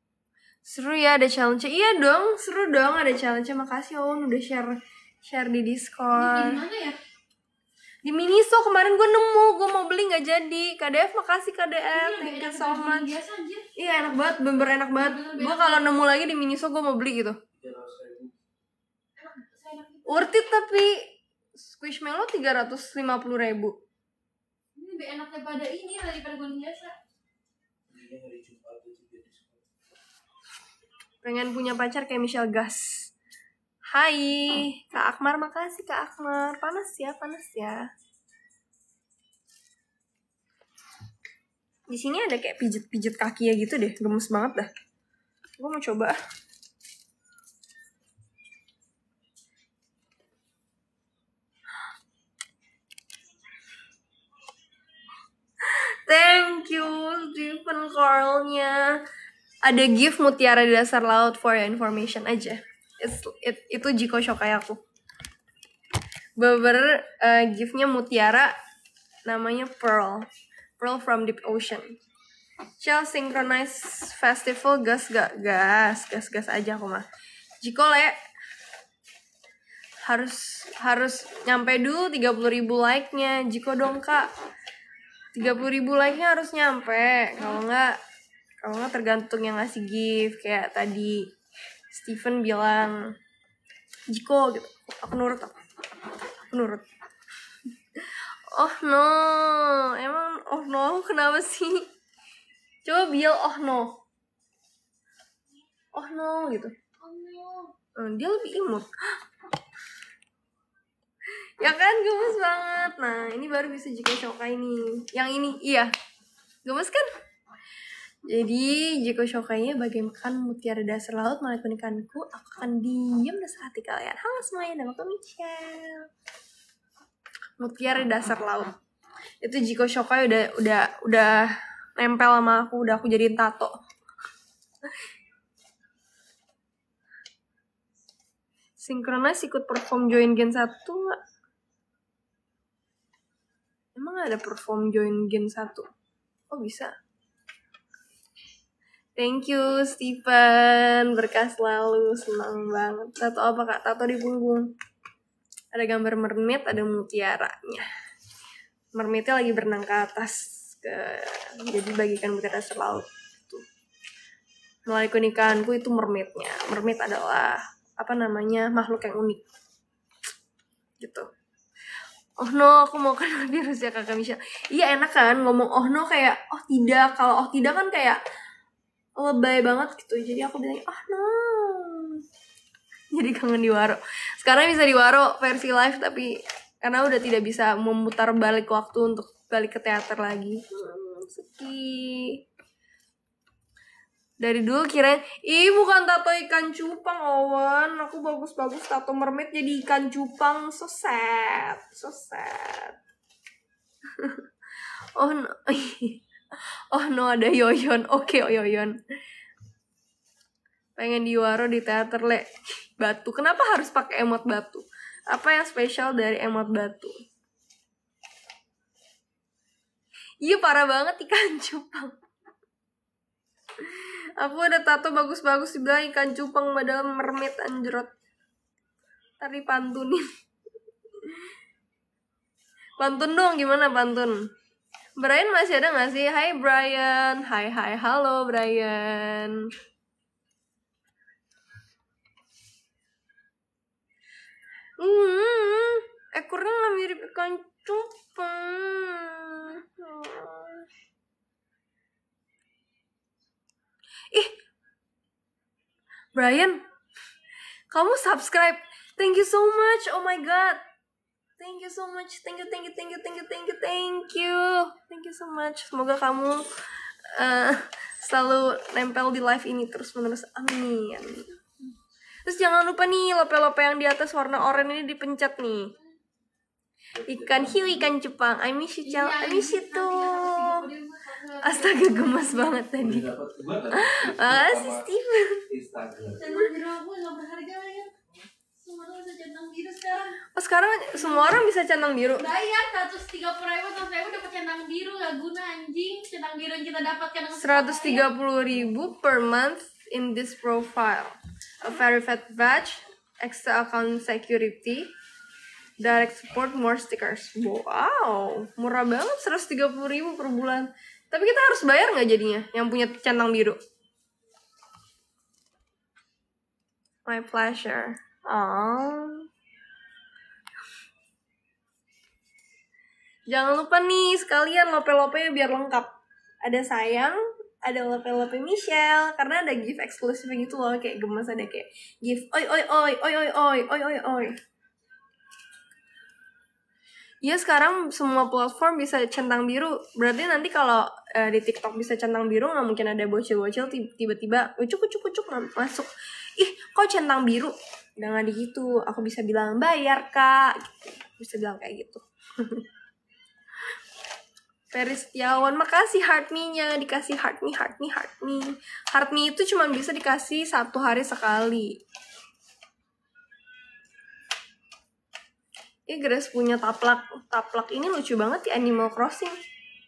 seru ya ada challenge iya dong seru dong ada challenge makasih Owen udah share share di Discord di mana ya di Miniso kemarin gue nemu gue mau beli nggak jadi KDF makasih KDF iya, thank you so much iya enak banget bener enak banget gue kalau nemu lagi di Miniso gue mau beli gitu urtit tapi squishmallow tiga ratus lima puluh ribu ini lebih enak daripada ini daripada gue biasa pengen punya pacar kayak Michelle Gas Hai, Kak Akmar, makasih Kak Akmar. Panas ya, panas ya. Di sini ada kayak pijet-pijet kaki ya gitu deh, gemes banget dah. Gue mau coba. Thank you, Stephen Carl-nya. Ada gift mutiara di dasar laut for your information aja it's, it, itu Jiko Shokai aku beber uh, eh, giftnya mutiara namanya Pearl Pearl from Deep Ocean Shell Synchronize Festival gas gak gas gas gas aja aku mah Jiko le harus harus nyampe dulu 30 ribu like-nya Jiko dong kak 30 ribu like-nya harus nyampe kalau nggak kalau nggak tergantung yang ngasih gift kayak tadi Steven bilang Jiko gitu aku nurut aku, aku nurut oh no emang oh no kenapa sih coba bil oh no oh no gitu oh no hmm, dia lebih imut ya kan gemes banget nah ini baru bisa jika cokai nih yang ini iya gemes kan jadi, jika shokainya bagaikan mutiara dasar laut melihat pernikahanku, aku akan diam dan hati kalian. Halo semuanya, nama aku Michelle. Mutiara dasar laut. Itu Jiko Shokai udah udah udah nempel sama aku, udah aku jadiin tato. Sinkronis ikut perform join Gen 1 gak? Emang ada perform join Gen 1? Oh bisa. Thank you Stephen, berkas selalu, senang banget. Tato apa kak? Tato di punggung. Ada gambar mermaid, ada mutiaranya. Mermaidnya lagi berenang ke atas, ke jadi bagikan mutiara selalu. itu. Melalui keunikanku itu mermaidnya. Mermaid adalah apa namanya makhluk yang unik. Gitu. Oh no, aku mau kan virus ya kakak Michelle. Iya enak kan ngomong oh no kayak oh tidak. Kalau oh tidak kan kayak lebay banget gitu jadi aku bilang ah no jadi kangen di Waro sekarang bisa di Waro versi live tapi karena udah tidak bisa memutar balik waktu untuk balik ke teater lagi hmm, dari dulu kira ih bukan tato ikan cupang Owen aku bagus-bagus tato mermaid jadi ikan cupang so sad so sad oh no oh no ada Yoyon oke okay, oh, Yoyon pengen diwaro di teater le batu kenapa harus pakai emot batu apa yang spesial dari emot batu iya parah banget ikan cupang aku ada tato bagus-bagus belakang ikan cupang padahal mermaid anjrot tari pantunin pantun dong gimana pantun Brian masih ada gak sih? Hai Brian, hai hai halo Brian Hmm, ekornya gak mirip ikan cupang Ih, Brian, kamu subscribe Thank you so much, oh my god Thank you so much. Thank you, thank you, thank you, thank you, thank you, thank you. Thank you so much. Semoga kamu uh, selalu nempel di live ini terus menerus. Amin. Terus jangan lupa nih lope-lope yang di atas warna oranye ini dipencet nih. Ikan hiu, ikan Jepang. I miss you, Chow. I miss you too. Astaga, gemes banget tadi. Makasih, ah, Steven. Dan menurut aku, berharga ya. Semua biru gitu sekarang oh sekarang semua orang bisa centang biru bayar seratus tiga puluh ribu seratus ribu dapat centang biru gak guna anjing centang biru yang kita dapatkan seratus tiga puluh ribu per month in this profile a verified badge extra account security direct support more stickers wow murah banget seratus tiga puluh ribu per bulan tapi kita harus bayar nggak jadinya yang punya centang biru my pleasure. oh Jangan lupa nih sekalian lope-lope biar lengkap. Ada sayang, ada lope-lope Michelle karena ada gift eksklusif gitu loh kayak gemes ada kayak gift oi oi oi oi oi oi oi oi oi. Ya sekarang semua platform bisa centang biru. Berarti nanti kalau uh, di TikTok bisa centang biru nggak mungkin ada bocil-bocil tiba-tiba ucuk ucuk ucuk masuk. Ih, kok centang biru? udah di gitu. Aku bisa bilang bayar, Kak. Bisa bilang kayak gitu. Peri Setiawan, ya makasih heart me-nya, dikasih heart me, heart me, heart me. Heart me itu cuma bisa dikasih satu hari sekali. Ini Grace punya taplak. Taplak ini lucu banget di ya, Animal Crossing.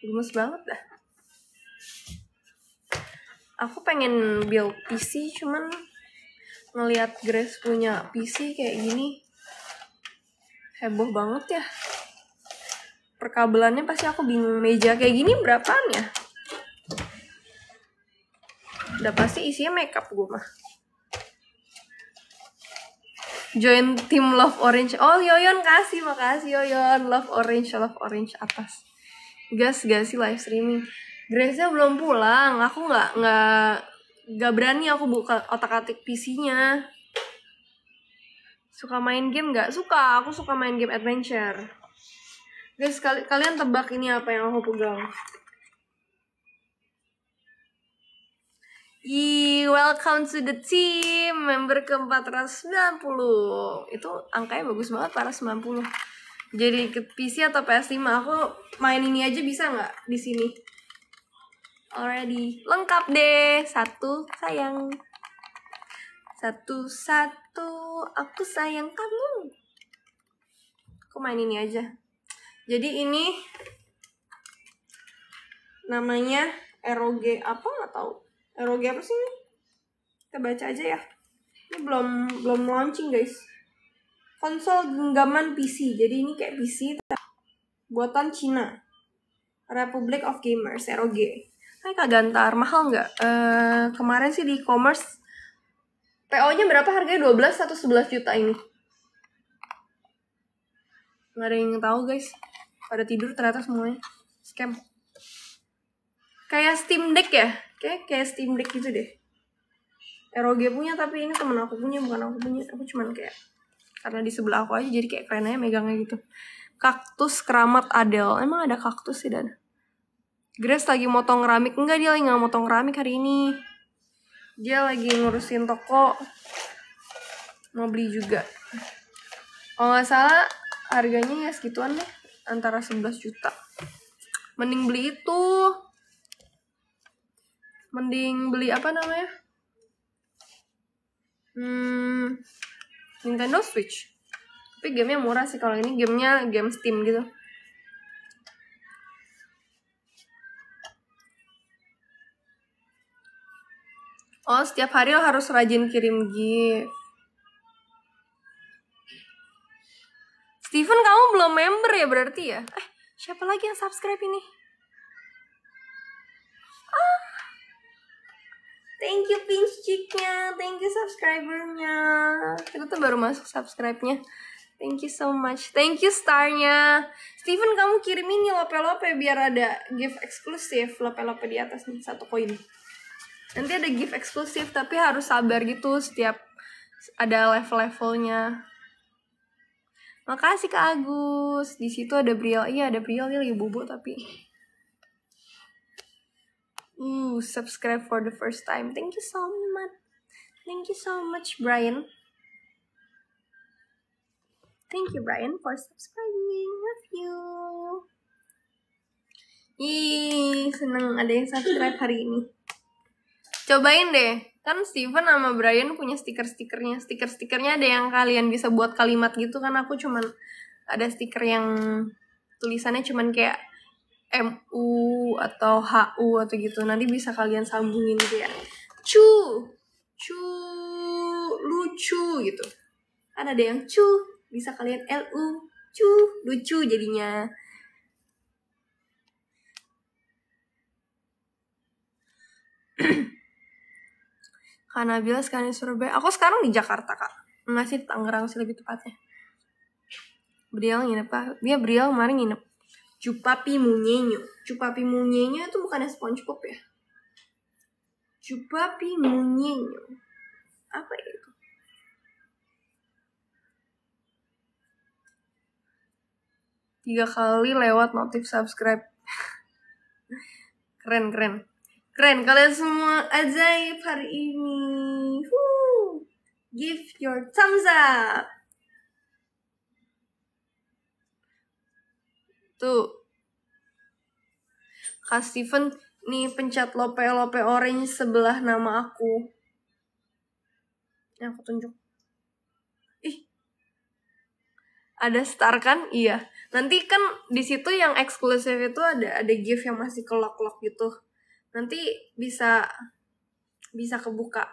Gemes banget dah. Aku pengen build PC, cuman ngelihat Grace punya PC kayak gini. Heboh banget ya perkabelannya pasti aku bingung meja kayak gini berapaan ya udah pasti isinya makeup gue mah join tim love orange oh yoyon kasih makasih yoyon love orange love orange atas gas gak sih live streaming Grace belum pulang aku nggak nggak nggak berani aku buka otak atik PC nya suka main game nggak suka aku suka main game adventure Guys, kal kalian tebak ini apa yang aku pegang? Yi, welcome to the team, member ke-490. Itu angkanya bagus banget, para 90. Jadi ke PC atau PS5, aku main ini aja bisa nggak di sini? Already, lengkap deh. Satu, sayang. Satu, satu, aku sayang kamu. Aku main ini aja jadi ini namanya ROG apa nggak tahu ROG apa sih ini kita baca aja ya ini belum belum launching guys konsol genggaman PC jadi ini kayak PC buatan Cina Republic of Gamers ROG Hai Kak Gantar, mahal nggak? Uh, kemarin sih di e-commerce PO-nya berapa harganya? 12 11 juta ini? Gak ada yang tahu guys pada tidur ternyata semuanya scam kayak Steam Deck ya kayak kayak Steam Deck gitu deh ROG punya tapi ini temen aku punya bukan aku punya aku cuman kayak karena di sebelah aku aja jadi kayak keren aja megangnya gitu kaktus keramat adel emang ada kaktus sih dan Grace lagi motong keramik enggak dia lagi nggak motong keramik hari ini dia lagi ngurusin toko mau beli juga kalau nggak salah harganya ya segituan deh antara 11 juta mending beli itu mending beli apa namanya hmm, Nintendo Switch tapi gamenya murah sih kalau ini gamenya game Steam gitu Oh, setiap hari lo harus rajin kirim gift. Steven kamu belum member ya berarti ya? Eh, siapa lagi yang subscribe ini? Ah. Thank you Pinch Chicknya, thank you subscribernya. Itu tuh baru masuk subscribe-nya. Thank you so much. Thank you starnya. Steven kamu kirim ini lope-lope biar ada gift eksklusif lope-lope di atas nih satu koin. Nanti ada gift eksklusif tapi harus sabar gitu setiap ada level-levelnya. Makasih Kak Agus. Di situ ada Briel. Iya, ada Briel nih lagi bobo tapi. Uh, subscribe for the first time. Thank you so much. Thank you so much, Brian. Thank you, Brian, for subscribing. Love you. Ih, seneng ada yang subscribe hari ini. Cobain deh kan Steven sama Brian punya stiker-stikernya stiker-stikernya ada yang kalian bisa buat kalimat gitu kan aku cuman ada stiker yang tulisannya cuman kayak MU atau HU atau gitu nanti bisa kalian sambungin gitu ya, cu cu lucu gitu kan ada yang cu bisa kalian LU cu lucu jadinya Kak Nabila sekarang di Surabaya. Aku sekarang di Jakarta, Kak. Masih di Tangerang sih lebih tepatnya. Beliau nginep, Kak. Dia beliau kemarin nginep. Cupapi Munyenyo. Cupapi Munyenyo itu bukannya SpongeBob ya? Cupapi Munyenyo. Apa ya itu? Tiga kali lewat notif subscribe. keren, keren. Keren, kalian semua ajaib hari ini. Woo! Give your thumbs up. Tuh. Kak Steven, nih pencet lope-lope orange sebelah nama aku. Yang aku tunjuk. Ih. Ada star kan? Iya. Nanti kan di situ yang eksklusif itu ada ada gift yang masih kelok-kelok gitu nanti bisa bisa kebuka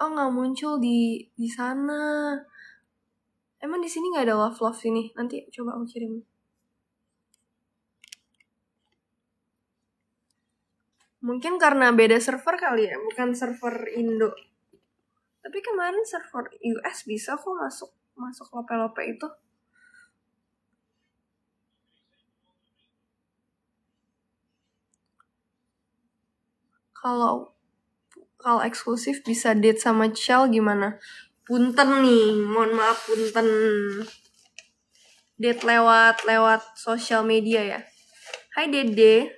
oh nggak muncul di di sana emang di sini nggak ada love love sini nanti coba aku kirim mungkin karena beda server kali ya bukan server Indo tapi kemarin server US bisa kok masuk masuk lope-lope itu kalau kalau eksklusif bisa date sama Chell gimana? Punten nih, mohon maaf punten. Date lewat lewat sosial media ya. Hai Dede.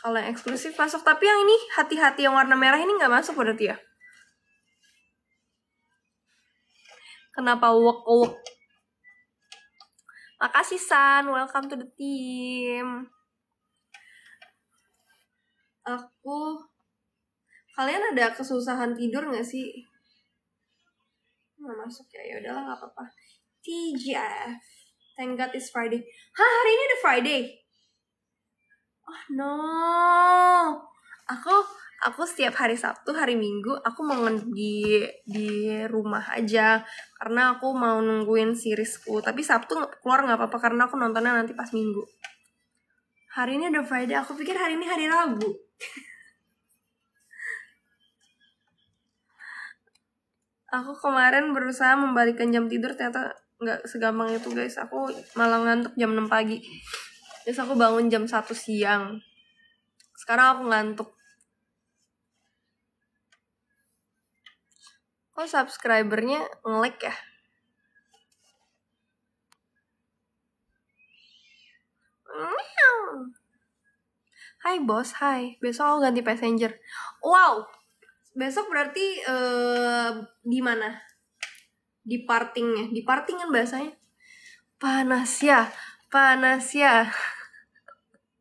Kalau yang eksklusif masuk, tapi yang ini hati-hati yang warna merah ini nggak masuk berarti ya? Kenapa wok wok? Makasih San, welcome to the team aku kalian ada kesusahan tidur nggak sih nggak masuk ya ya udahlah nggak apa-apa TGIF Thank God it's Friday Hah hari ini ada Friday Oh no Aku aku setiap hari Sabtu hari Minggu aku mau di di rumah aja karena aku mau nungguin seriesku tapi Sabtu keluar nggak apa-apa karena aku nontonnya nanti pas Minggu hari ini udah Friday aku pikir hari ini hari Rabu aku kemarin berusaha membalikkan jam tidur ternyata nggak segampang itu guys aku malah ngantuk jam 6 pagi terus aku bangun jam 1 siang sekarang aku ngantuk kok subscribernya nge like ya Hai bos, hai. Besok aku ganti passenger. Wow. Besok berarti uh, eh, di mana? Di partingnya. Di parting kan bahasanya. Panas ya. Panas ya.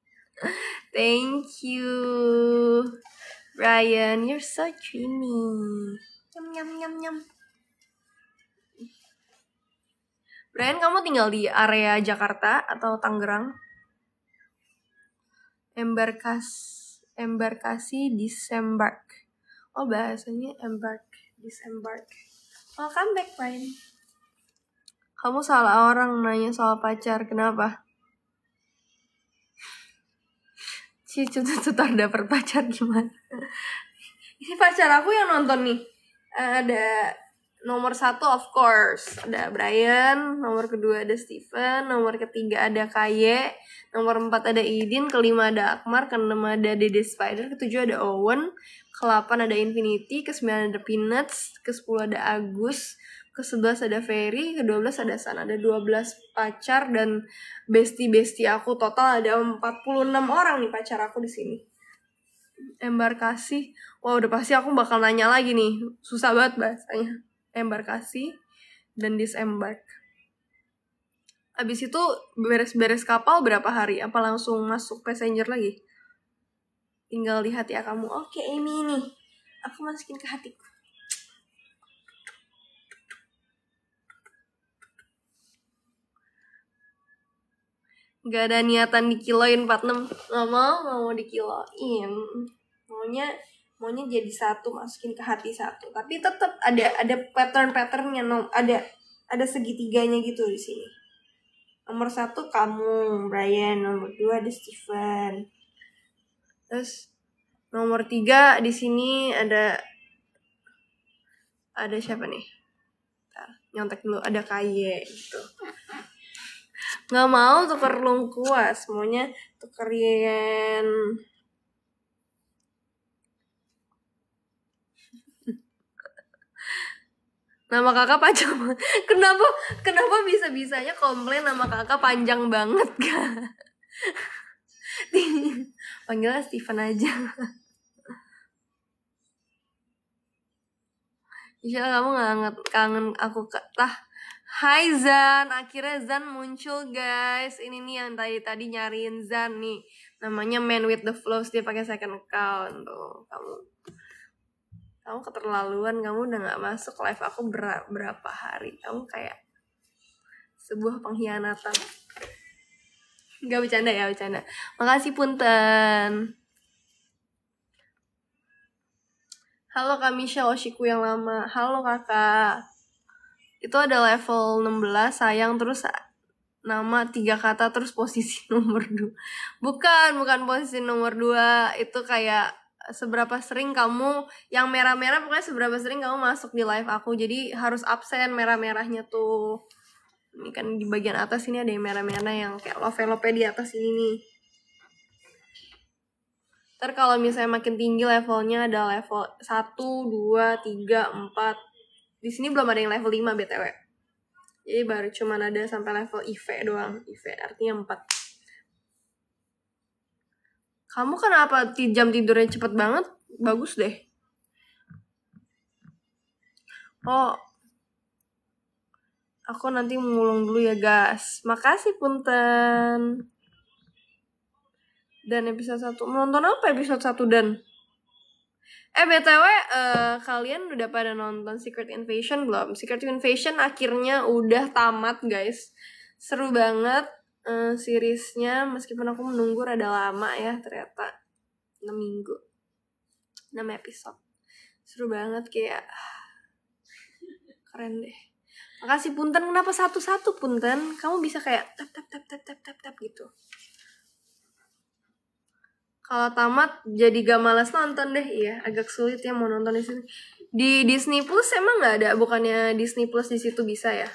Thank you. Ryan, you're so dreamy. Nyam nyam nyam nyam. Ryan, kamu tinggal di area Jakarta atau Tangerang? embarkas embarkasi disembark oh bahasanya embark disembark welcome oh, back Brian kamu salah orang nanya soal pacar kenapa Cicu tutor dapet pacar gimana ini pacar aku yang nonton nih eh, ada nomor satu of course ada Brian, nomor kedua ada Steven, nomor ketiga ada Kaye, nomor empat ada Idin, kelima ada Akmar, keenam ada Dede Spider, ketujuh ada Owen, kelapan ada Infinity, ke ada Peanuts, kesepuluh ada Agus, ke sebelas ada Ferry, ke belas ada San. Ada dua belas pacar dan besti besti aku. Total ada empat puluh enam orang nih pacar aku di sini. Embarkasi. Wah, wow, udah pasti aku bakal nanya lagi nih. Susah banget bahasanya embarkasi dan disembark. Abis itu beres-beres kapal berapa hari? Apa langsung masuk passenger lagi? Tinggal di hati kamu. Oke, okay, Amy ini. Aku masukin ke hatiku. Gak ada niatan dikiloin 46. Gak mau, gak mau dikiloin. Maunya maunya jadi satu masukin ke hati satu tapi tetap ada ada pattern patternnya nom ada ada segitiganya gitu di sini nomor satu kamu Brian nomor dua ada Steven terus nomor tiga di sini ada ada siapa nih Bentar, nyontek dulu ada kaye gitu nggak mau tuker lungkuas maunya tukerin Nama kakak panjang banget. Kenapa kenapa bisa bisanya komplain nama kakak panjang banget kak? Panggilnya Steven aja. Insya Allah kamu nggak kangen aku lah. Hai Zan, akhirnya Zan muncul guys. Ini nih yang tadi tadi nyariin Zan nih. Namanya Man with the Flows dia pakai second account tuh kamu kamu keterlaluan kamu udah nggak masuk live aku ber berapa hari kamu kayak sebuah pengkhianatan nggak bercanda ya bercanda makasih punten halo kak Misha oshiku yang lama halo kakak itu ada level 16 sayang terus nama tiga kata terus posisi nomor dua bukan bukan posisi nomor dua itu kayak seberapa sering kamu yang merah-merah pokoknya seberapa sering kamu masuk di live aku jadi harus absen merah-merahnya tuh ini kan di bagian atas ini ada yang merah-merah yang kayak love-love di atas ini nih ntar kalau misalnya makin tinggi levelnya ada level 1, 2, 3, 4 di sini belum ada yang level 5 BTW jadi baru cuman ada sampai level IV doang IV artinya 4 kamu kenapa jam tidurnya cepet banget? Bagus deh. Oh, aku nanti mulung dulu ya guys. Makasih punten. Dan episode 1, menonton apa episode 1 dan? Eh BTW, uh, eh, kalian udah pada nonton Secret Invasion belum? Secret Invasion akhirnya udah tamat guys. Seru banget uh, seriesnya meskipun aku menunggu rada lama ya ternyata 6 minggu 6 episode seru banget kayak keren deh makasih punten kenapa satu-satu punten kamu bisa kayak tap tap tap tap tap tap tap gitu kalau tamat jadi gak malas nonton deh iya agak sulit ya mau nonton di sini di Disney Plus emang nggak ada bukannya Disney Plus di situ bisa ya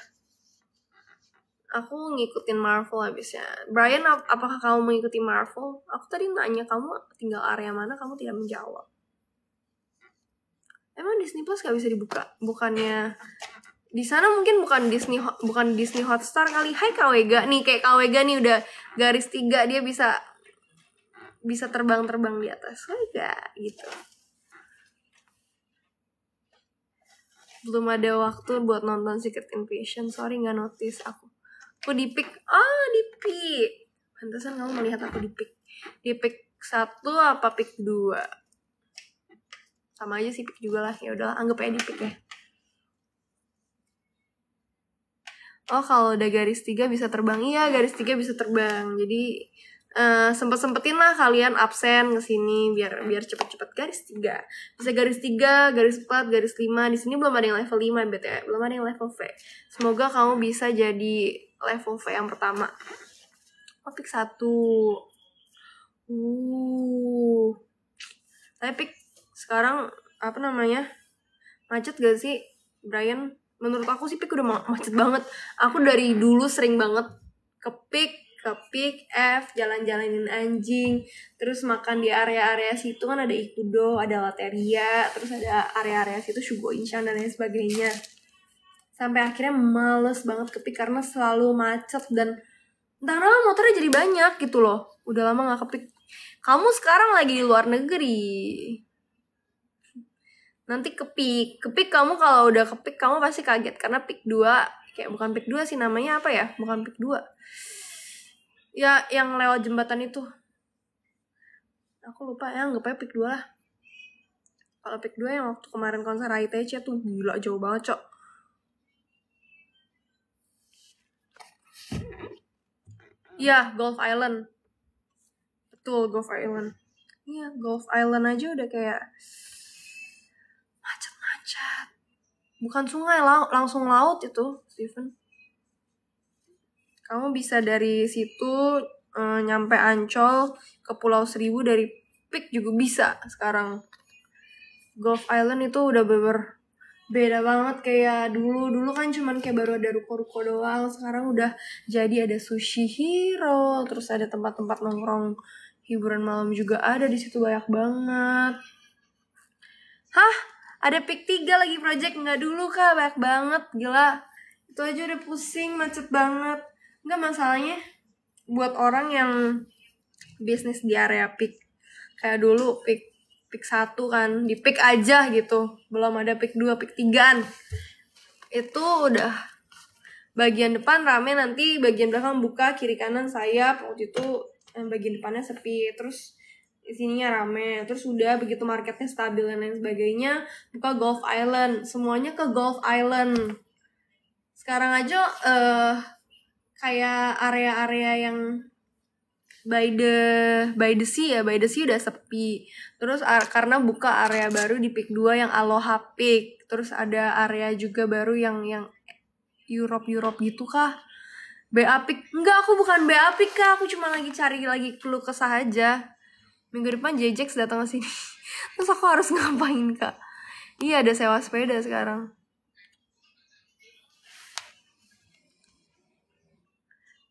aku ngikutin Marvel abisnya. Brian, ap apakah kamu mengikuti Marvel? Aku tadi nanya kamu tinggal area mana, kamu tidak menjawab. Emang Disney Plus gak bisa dibuka? Bukannya di sana mungkin bukan Disney bukan Disney Hotstar kali. Hai Kawega nih, kayak Kawega nih udah garis tiga dia bisa bisa terbang-terbang di atas. Kawega gitu. Belum ada waktu buat nonton Secret Invasion. Sorry nggak notice aku aku di pick oh di pick pantesan kamu melihat aku di pick di pick satu apa pick dua sama aja sih pick juga lah ya udah anggap aja di pick ya oh kalau udah garis tiga bisa terbang iya garis tiga bisa terbang jadi Uh, sempet-sempetin lah kalian absen ke sini biar hmm. biar cepet-cepet garis tiga bisa garis tiga garis empat garis lima di sini belum ada yang level 5 BTW belum ada yang level V semoga kamu bisa jadi level V yang pertama topik satu uh tapi sekarang apa namanya macet gak sih Brian menurut aku sih pik udah macet banget aku dari dulu sering banget ke pik ke pick F, jalan-jalanin anjing, terus makan di area-area situ kan ada Ikudo, ada Lateria, terus ada area-area situ Shugo Inshan dan lain sebagainya. Sampai akhirnya males banget ke pick karena selalu macet dan entah kenapa motornya jadi banyak gitu loh. Udah lama gak ke Kamu sekarang lagi di luar negeri. Nanti ke pick Ke pick kamu kalau udah ke kamu pasti kaget karena pick 2 kayak bukan pick 2 sih namanya apa ya? Bukan pick 2 ya yang lewat jembatan itu aku lupa ya nggak pick dua lah kalau pick dua yang waktu kemarin konser ITC tuh gila jauh banget cok Iya, Golf Island. Betul, Golf Island. Iya, Golf Island aja udah kayak macet-macet. Bukan sungai, lang langsung laut itu, Steven. Kamu bisa dari situ uh, nyampe Ancol ke Pulau Seribu dari Pik juga bisa sekarang. Gulf Island itu udah beber beda banget kayak dulu dulu kan cuman kayak baru ada ruko-ruko doang sekarang udah jadi ada sushi hero terus ada tempat-tempat nongkrong hiburan malam juga ada di situ banyak banget hah ada pik tiga lagi project nggak dulu kak banyak banget gila itu aja udah pusing macet banget Enggak masalahnya buat orang yang bisnis di area pick kayak dulu pick pick satu kan di pick aja gitu belum ada pick dua pick tigaan itu udah bagian depan rame nanti bagian belakang buka kiri kanan sayap waktu itu eh, bagian depannya sepi terus isinya rame terus udah begitu marketnya stabil dan lain sebagainya buka Golf Island semuanya ke Golf Island sekarang aja uh, kayak area-area yang by the by the sea ya by the sea udah sepi terus karena buka area baru di pick 2 yang Aloha Peak terus ada area juga baru yang yang Europe Europe gitu kah BA Peak enggak aku bukan BA Peak kah aku cuma lagi cari lagi keluh kesah aja minggu depan JJX datang ke sini terus aku harus ngapain kak iya ada sewa sepeda sekarang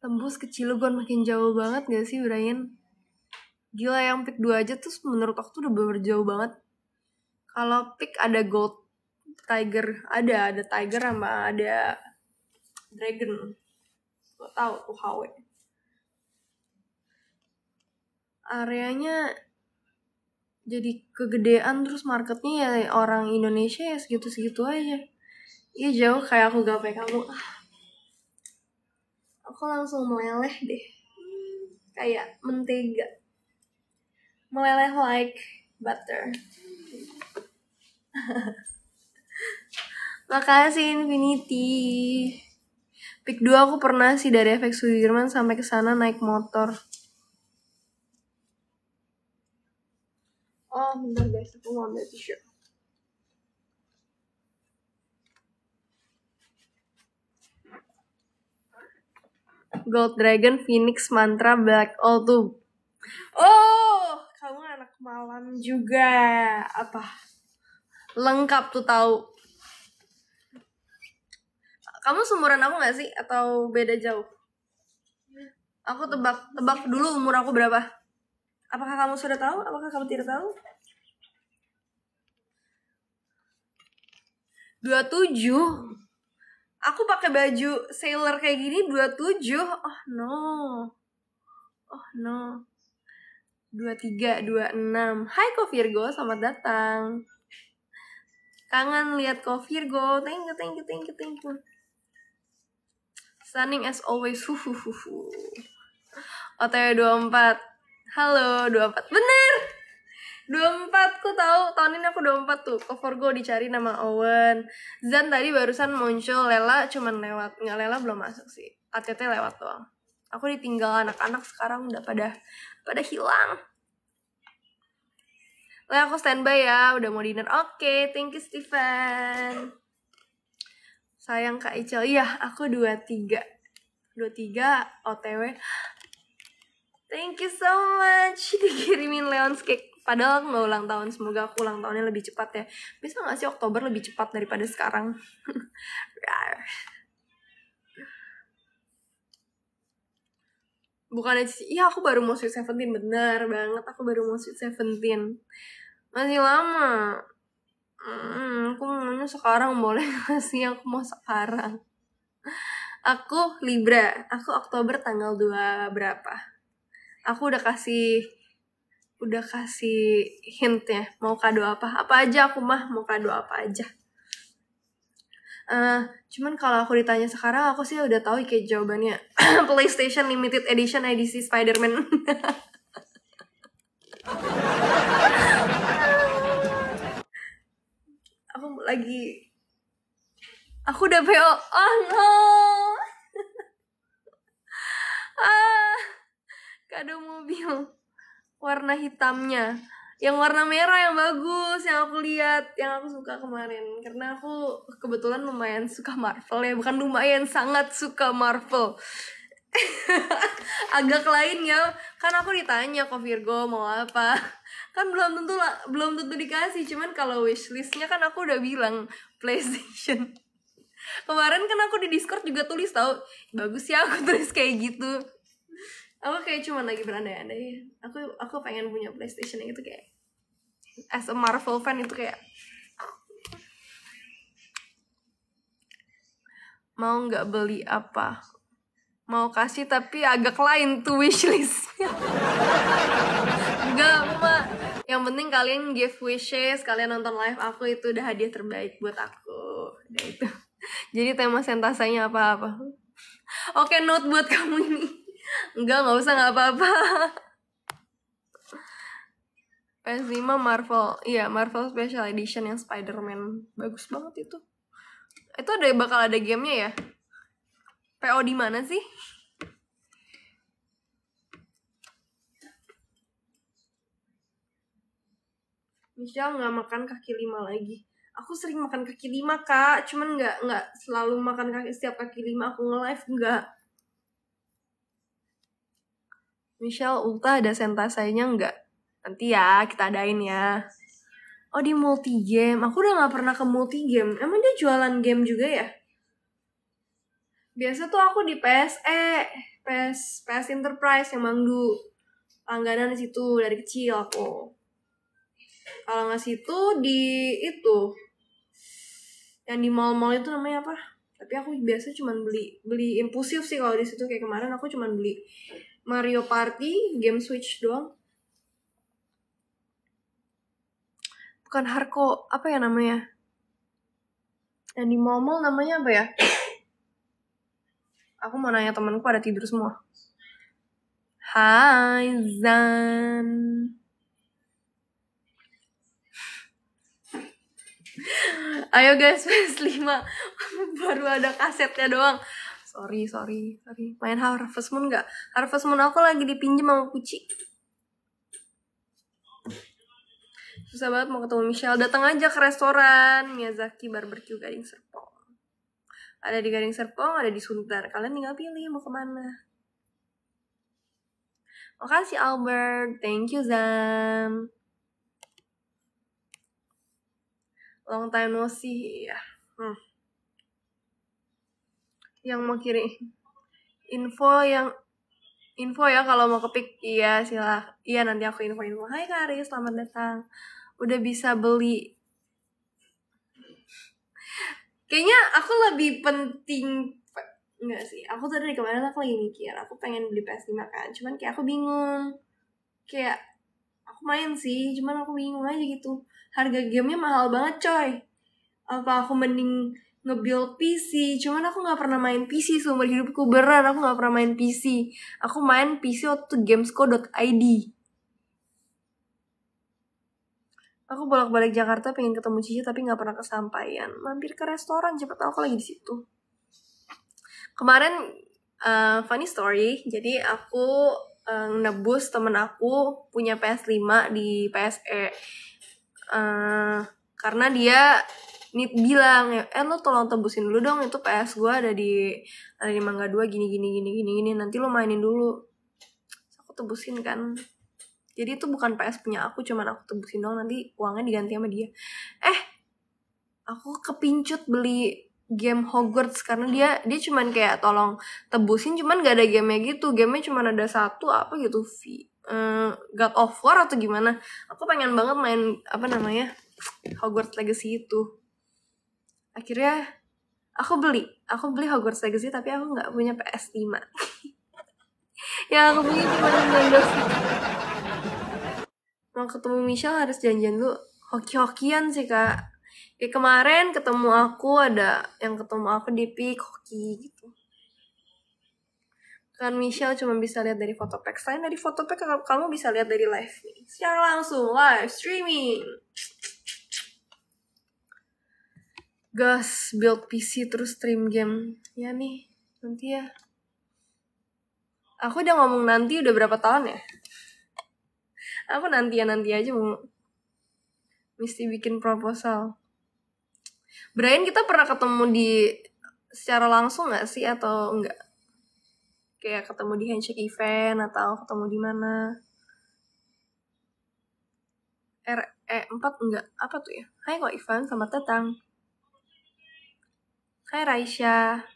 tembus ke Cilegon makin jauh banget gak sih Brian? Gila yang pick 2 aja tuh menurut aku tuh udah bener jauh banget. Kalau pick ada gold tiger, ada ada tiger sama ada dragon. Gak tau tuh Hawe. Areanya jadi kegedean terus marketnya ya orang Indonesia ya segitu-segitu aja. Iya jauh kayak aku gapai kamu. Ah aku langsung meleleh deh hmm. kayak mentega meleleh like butter makasih Infinity Pik 2 aku pernah sih dari efek Sudirman sampai ke sana naik motor. Oh, bentar guys, aku mau ambil t-shirt. Gold Dragon, Phoenix, Mantra, Black All tuh. Oh, kamu anak malam juga. Apa? Lengkap tuh tahu. Kamu seumuran aku gak sih? Atau beda jauh? Aku tebak, tebak dulu umur aku berapa. Apakah kamu sudah tahu? Apakah kamu tidak tahu? 27 aku pakai baju sailor kayak gini 27 oh no oh no 23 26 hai ko Virgo selamat datang kangen lihat ko Virgo thank you thank you thank you thank you stunning as always hu OTW 24 halo 24 bener 24 ku tahu tahun ini aku 24 tuh cover gue dicari nama Owen Zan tadi barusan muncul Lela cuman lewat nggak Lela belum masuk sih ATT lewat doang aku ditinggal anak-anak sekarang udah pada pada hilang le aku standby ya udah mau dinner oke okay, thank you Stephen sayang Kak Icel iya aku 23 23 OTW Thank you so much dikirimin Leon's cake Padahal aku gak ulang tahun, semoga aku ulang tahunnya lebih cepat ya. Bisa nggak sih Oktober lebih cepat daripada sekarang? Ya. bukan sih, iya aku baru mau sweet seventeen, bener banget aku baru mau sweet seventeen. Masih lama. Hmm, aku mau sekarang boleh gak sih? Aku mau sekarang. Aku Libra, aku Oktober tanggal 2 berapa? Aku udah kasih udah kasih hint ya mau kado apa apa aja aku mah mau kado apa aja uh, cuman kalau aku ditanya sekarang aku sih udah tahu kayak jawabannya PlayStation Limited Edition edisi Spiderman man aku lagi aku udah PO oh no ah kado mobil warna hitamnya yang warna merah yang bagus yang aku lihat yang aku suka kemarin karena aku kebetulan lumayan suka Marvel ya bukan lumayan sangat suka Marvel agak lain ya kan aku ditanya kok Virgo mau apa kan belum tentu lah, belum tentu dikasih cuman kalau wishlistnya kan aku udah bilang PlayStation kemarin kan aku di Discord juga tulis tau bagus ya aku tulis kayak gitu aku kayak cuma lagi berandai-andai aku aku pengen punya PlayStation yang itu kayak as a Marvel fan itu kayak mau nggak beli apa mau kasih tapi agak lain tuh wishlistnya nggak mak yang penting kalian give wishes kalian nonton live aku itu udah hadiah terbaik buat aku udah itu jadi tema sentasanya apa apa oke note buat kamu ini Enggak, nggak usah, nggak apa-apa. PS5 Marvel, iya Marvel Special Edition yang Spider-Man bagus banget itu. Itu ada bakal ada gamenya ya? PO di mana sih? Michelle nggak makan kaki lima lagi. Aku sering makan kaki lima kak, cuman nggak nggak selalu makan kaki setiap kaki lima aku nge live nggak. Michelle Ulta ada sentasainya nggak? Nanti ya, kita adain ya. Oh di multi game, aku udah nggak pernah ke multi game. Emang dia jualan game juga ya? Biasa tuh aku di PSE, PS, PS Enterprise yang mangdu langganan di situ dari kecil aku. Kalau nggak situ di itu yang di mall-mall itu namanya apa? Tapi aku biasa cuman beli beli impulsif sih kalau di situ kayak kemarin aku cuman beli Mario Party, game Switch doang. Bukan Harko, apa ya namanya? Yang di namanya apa ya? Aku mau nanya temanku ada tidur semua. Hai Zan. Ayo guys, PS5 baru ada kasetnya doang sorry sorry sorry main Harvest Moon nggak Harvest Moon aku lagi dipinjam sama kuci susah banget mau ketemu Michelle datang aja ke restoran Miyazaki Barbecue Gading Serpong ada di Gading Serpong ada di Sunter kalian tinggal pilih mau kemana makasih Albert thank you Zam long time no see ya hmm yang mau kirim info yang info ya kalau mau kepik iya sila iya nanti aku info info hai kak selamat datang udah bisa beli kayaknya aku lebih penting enggak sih aku tadi dari kemarin aku lagi mikir aku pengen beli PS5 kan cuman kayak aku bingung kayak aku main sih cuman aku bingung aja gitu harga gamenya mahal banget coy apa aku mending ngebuild PC cuman aku nggak pernah main PC seumur hidupku beran aku nggak pernah main PC aku main PC waktu gamesco.id aku bolak-balik Jakarta pengen ketemu Cici tapi nggak pernah kesampaian mampir ke restoran cepet tau aku lagi di situ kemarin uh, funny story jadi aku uh, eh, nebus temen aku punya PS5 di PSE uh, eh, karena dia nit bilang ya, eh lo tolong tebusin dulu dong itu PS gue ada di ada di Mangga dua gini gini gini gini gini nanti lo mainin dulu aku tebusin kan jadi itu bukan PS punya aku cuman aku tebusin dong nanti uangnya diganti sama dia eh aku kepincut beli game Hogwarts karena dia dia cuman kayak tolong tebusin cuman gak ada gamenya gitu gamenya cuman ada satu apa gitu v uh, God of War atau gimana aku pengen banget main apa namanya Hogwarts Legacy itu akhirnya aku beli aku beli Hogwarts Legacy tapi aku nggak punya PS 5 ya aku punya cuma Nintendo mau ketemu Michelle harus janjian dulu hoki-hokian sih kak kayak kemarin ketemu aku ada yang ketemu aku di pik hoki gitu kan Michelle cuma bisa lihat dari foto pack selain dari foto pack kamu bisa lihat dari live nih secara langsung live streaming gas build PC terus stream game ya nih nanti ya aku udah ngomong nanti udah berapa tahun ya aku nanti ya nanti aja mau mesti bikin proposal Brian kita pernah ketemu di secara langsung nggak sih atau enggak kayak ketemu di handshake event atau ketemu di mana RE4 enggak apa tuh ya Hai kok Ivan sama datang Hai Raisya.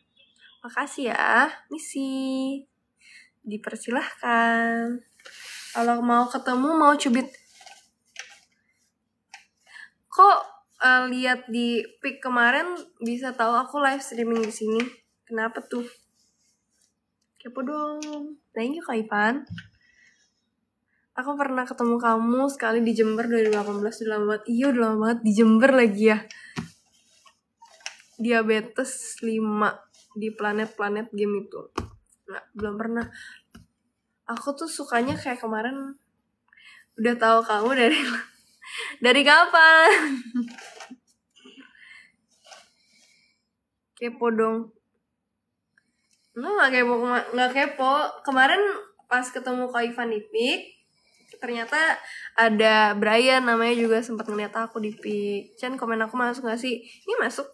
Makasih ya, misi. Dipersilahkan. Kalau mau ketemu, mau cubit. Kok uh, lihat di pic kemarin bisa tahu aku live streaming di sini? Kenapa tuh? Kepo dong. Thank you, Kak Ivan. Aku pernah ketemu kamu sekali di Jember 2018. Udah lama banget. Iya, udah lama banget. Di Jember lagi ya diabetes 5 di planet-planet game itu nah, belum pernah aku tuh sukanya kayak kemarin udah tahu kamu dari dari kapan kepo dong lu nggak kepo nggak kepo kemarin pas ketemu kak Ivan Ipik ternyata ada Brian namanya juga sempat ngeliat aku di PIK Chan komen aku masuk gak sih ini masuk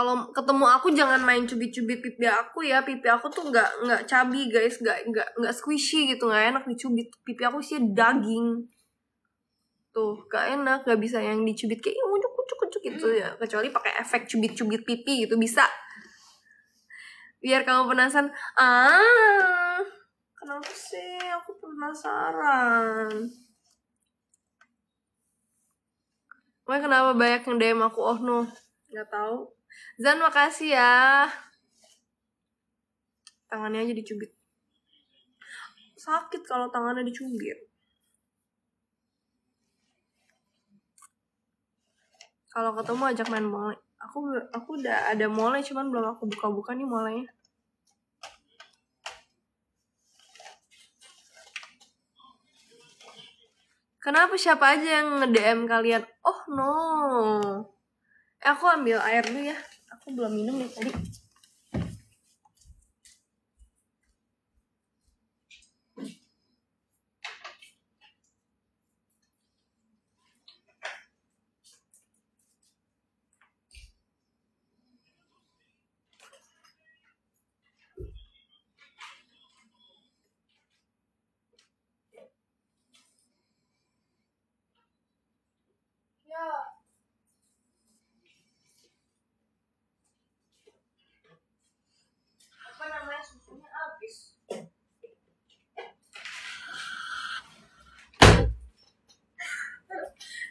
kalau ketemu aku jangan main cubit-cubit pipi aku ya pipi aku tuh nggak nggak cabi guys nggak nggak nggak squishy gitu nggak enak dicubit pipi aku sih daging tuh gak enak gak bisa yang dicubit kayak ujuk ujuk ujuk gitu ya kecuali pakai efek cubit-cubit pipi gitu bisa biar kamu penasaran ah kenapa sih aku penasaran Wah kenapa banyak yang DM aku oh no nggak tahu Zan makasih ya. Tangannya aja dicubit. Sakit kalau tangannya dicubit. Kalau ketemu ajak main mole. Aku aku udah ada mole cuman belum aku buka-buka nih molenya. Kenapa siapa aja yang nge-DM kalian? Oh no. Eh, aku ambil air dulu ya aku belum minum nih tadi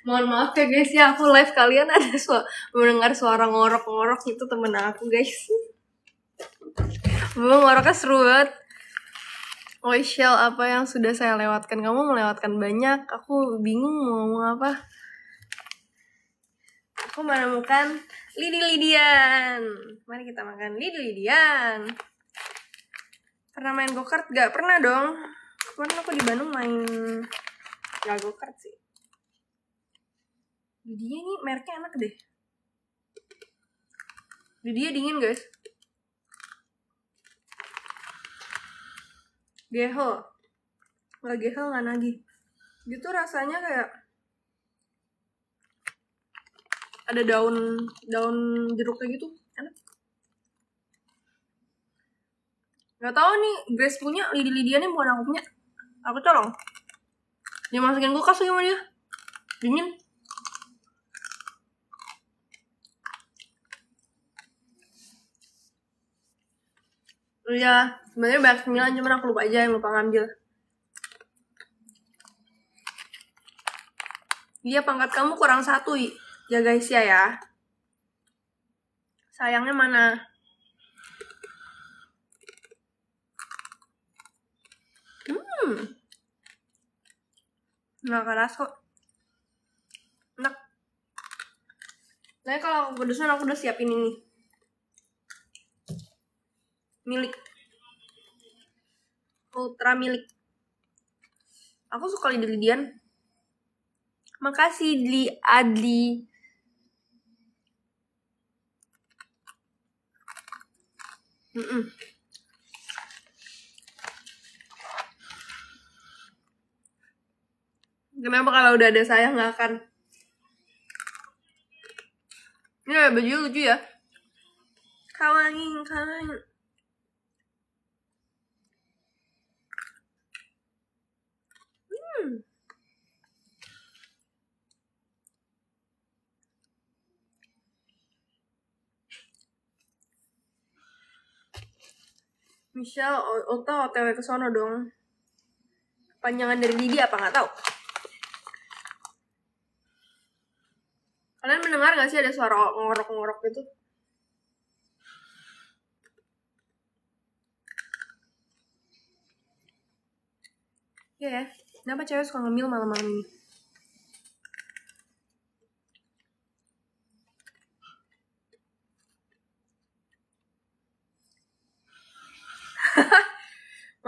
mohon maaf ya guys ya aku live kalian ada suara mendengar suara ngorok-ngorok itu temen aku guys belum ngoroknya seru banget Oh Shell, apa yang sudah saya lewatkan? Kamu melewatkan banyak, aku bingung mau ngomong apa. Aku menemukan lidi-lidian. Mari kita makan lidi-lidian. Pernah main go-kart? Gak pernah dong. Kemarin aku di Bandung main... Gak go-kart sih lidia ini mereknya enak deh. lidia dingin guys. Geho. Gak geho gak nagih. Gitu rasanya kayak ada daun daun jeruknya gitu. Enak. nggak tahu nih, Grace punya, lidi Lidia nih bukan aku punya. Aku colong. Dimasukin kulkas sama dia. Dingin. Iya, sebenarnya banyak cemilan cuma aku lupa aja yang lupa ngambil. Iya, pangkat kamu kurang satu, ya guys ya ya. Sayangnya mana? Hmm. Nggak keras kok. Enak. Nah, kalau aku pedesan aku udah siapin ini milik ultra milik aku suka Lilian makasih Li Adli mm -mm. Kenapa kalau udah ada saya nggak akan? Ini ya, baju lucu ya. Kawangin, kawangin. Michelle Ulta otw ke sono dong. Panjangan dari Didi apa nggak tahu? Kalian mendengar gak sih ada suara ngorok-ngorok gitu? Iya yeah, ya, kenapa cewek suka ngemil malam-malam ini?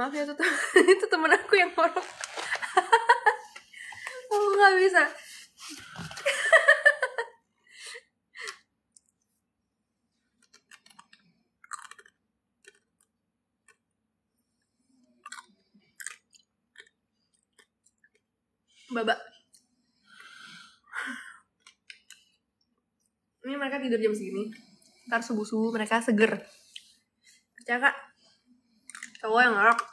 maaf ya itu itu temen aku yang ngorok aku nggak bisa Baba. ini mereka tidur jam segini ntar subuh subuh mereka seger percaya kak cowok yang ngorok.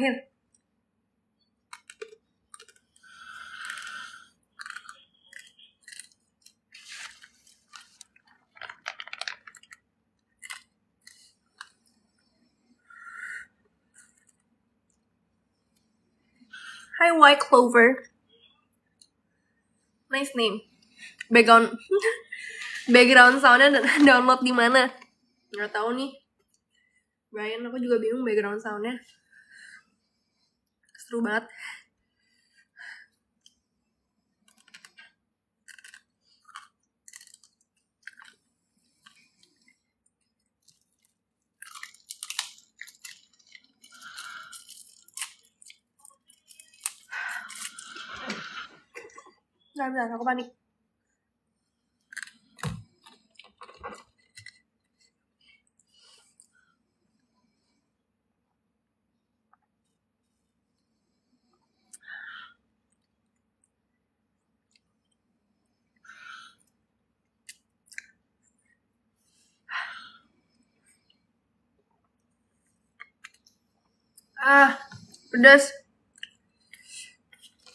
terakhir Hi White Clover. Nice name. Background background soundnya download di mana? Nggak tahu nih. Brian, aku juga bingung background soundnya seru banget Bentar, bentar, aku panik. pedas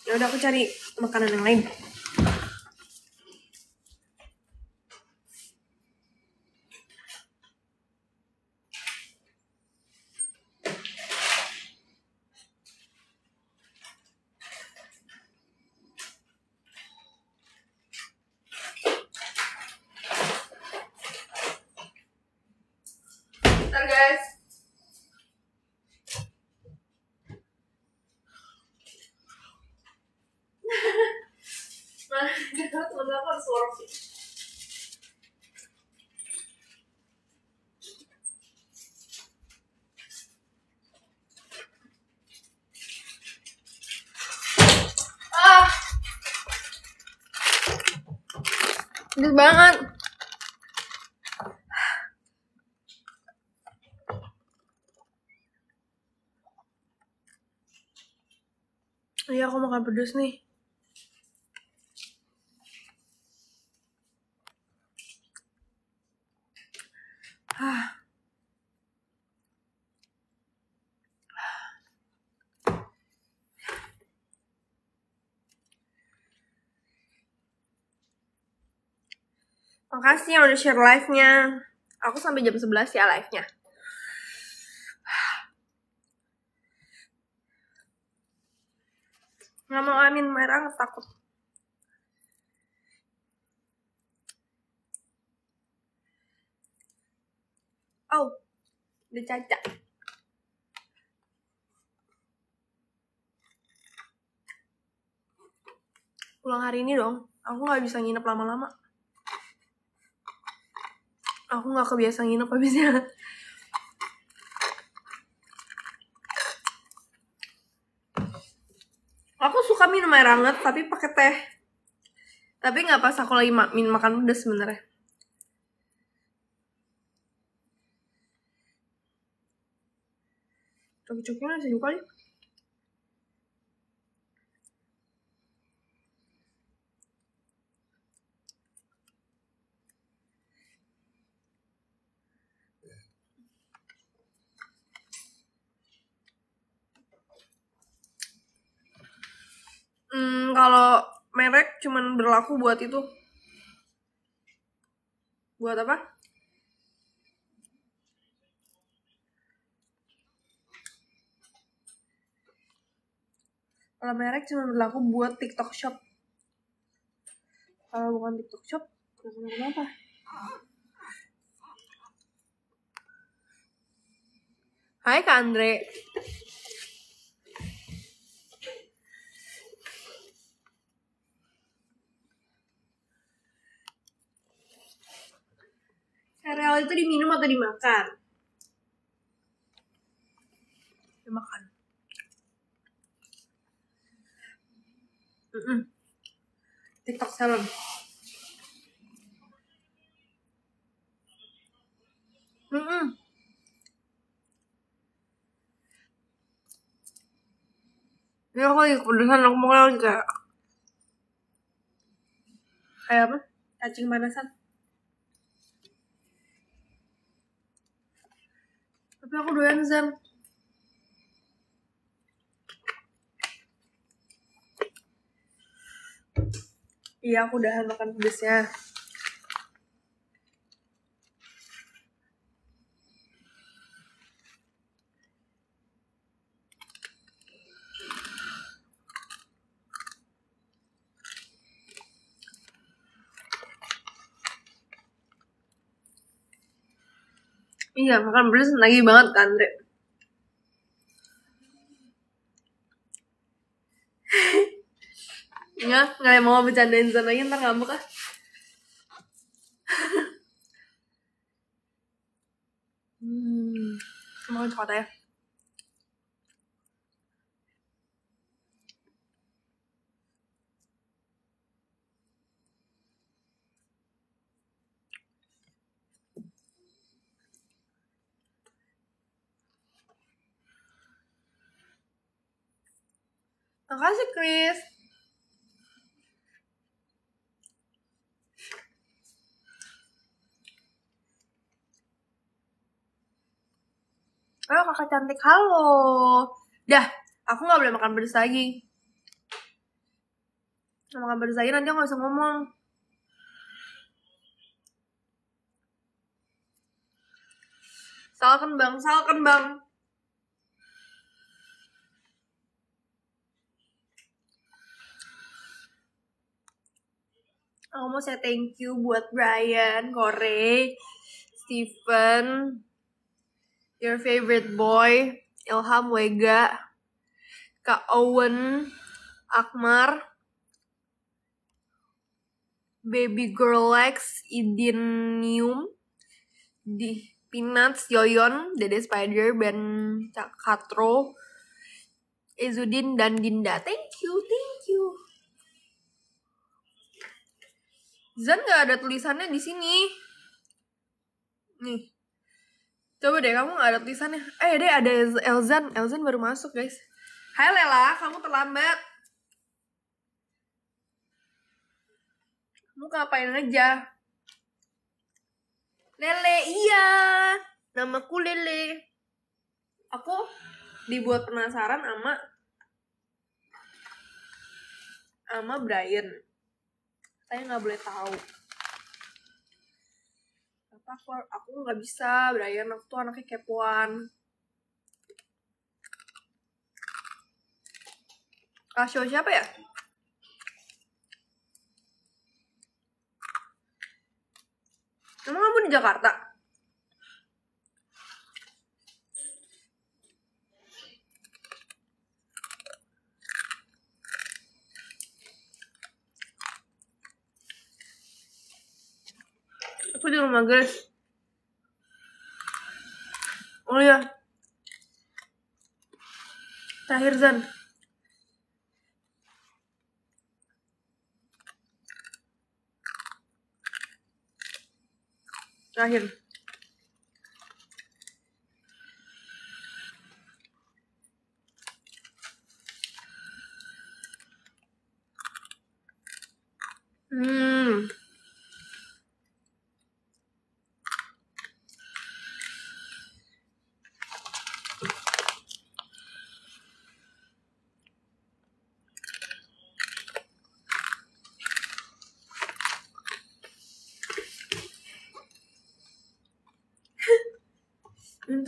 ya udah aku cari makanan yang lain pedes nih. Ah. Makasih yang udah share live-nya. Aku sampai jam 11 ya live-nya. Caca. Pulang hari ini dong, aku gak bisa nginep lama-lama. Aku gak kebiasa nginep habisnya. Aku suka minum air hangat tapi pakai teh. Tapi gak pas aku lagi ma makan pedas sebenernya. 저기저기 해서 요걸 Hmm, kalau merek cuman berlaku buat itu. Buat apa? Kalau merek cuma berlaku buat TikTok Shop. Kalau bukan TikTok Shop, kenapa apa? Hai Kak Andre. Sereal itu diminum atau dimakan? Dimakan. TikTok salon. Mm -mm. Ini aku lagi kepedesan, aku mau lagi kayak Kayak apa? Cacing panasan Tapi aku doyan Zen Iya, aku udah makan pedesnya. Iya, makan pedes lagi banget kan, Dre. Enggak, enggak mau bercandain Zan lagi ntar ngambek ah. hmm, mau coklat ya. Makasih Chris. oh kakak cantik halo dah aku gak boleh makan pedas lagi makan pedas lagi nanti aku gak bisa ngomong salkan bang salkan bang aku mau saya thank you buat Brian, Corey, Stephen your favorite boy, Ilham Wega, Kak Owen, Akmar, Baby Girl Lex, Idinium, di Peanuts, Yoyon, Dede Spider, Ben Katro, Ezudin, dan Dinda. Thank you, thank you. Zan nggak ada tulisannya di sini. Nih, Coba deh kamu ada tulisannya. Eh deh ada Elzan, Elzan baru masuk guys. Hai Lela, kamu terlambat. Kamu ngapain aja? Lele, iya. Namaku Lele. Aku dibuat penasaran sama sama Brian. Saya nggak boleh tahu aku aku nggak bisa Brian aku tuh anaknya kepoan ah siapa ya emang kamu di Jakarta di rumah guys oh ya Tahir Zan Tahir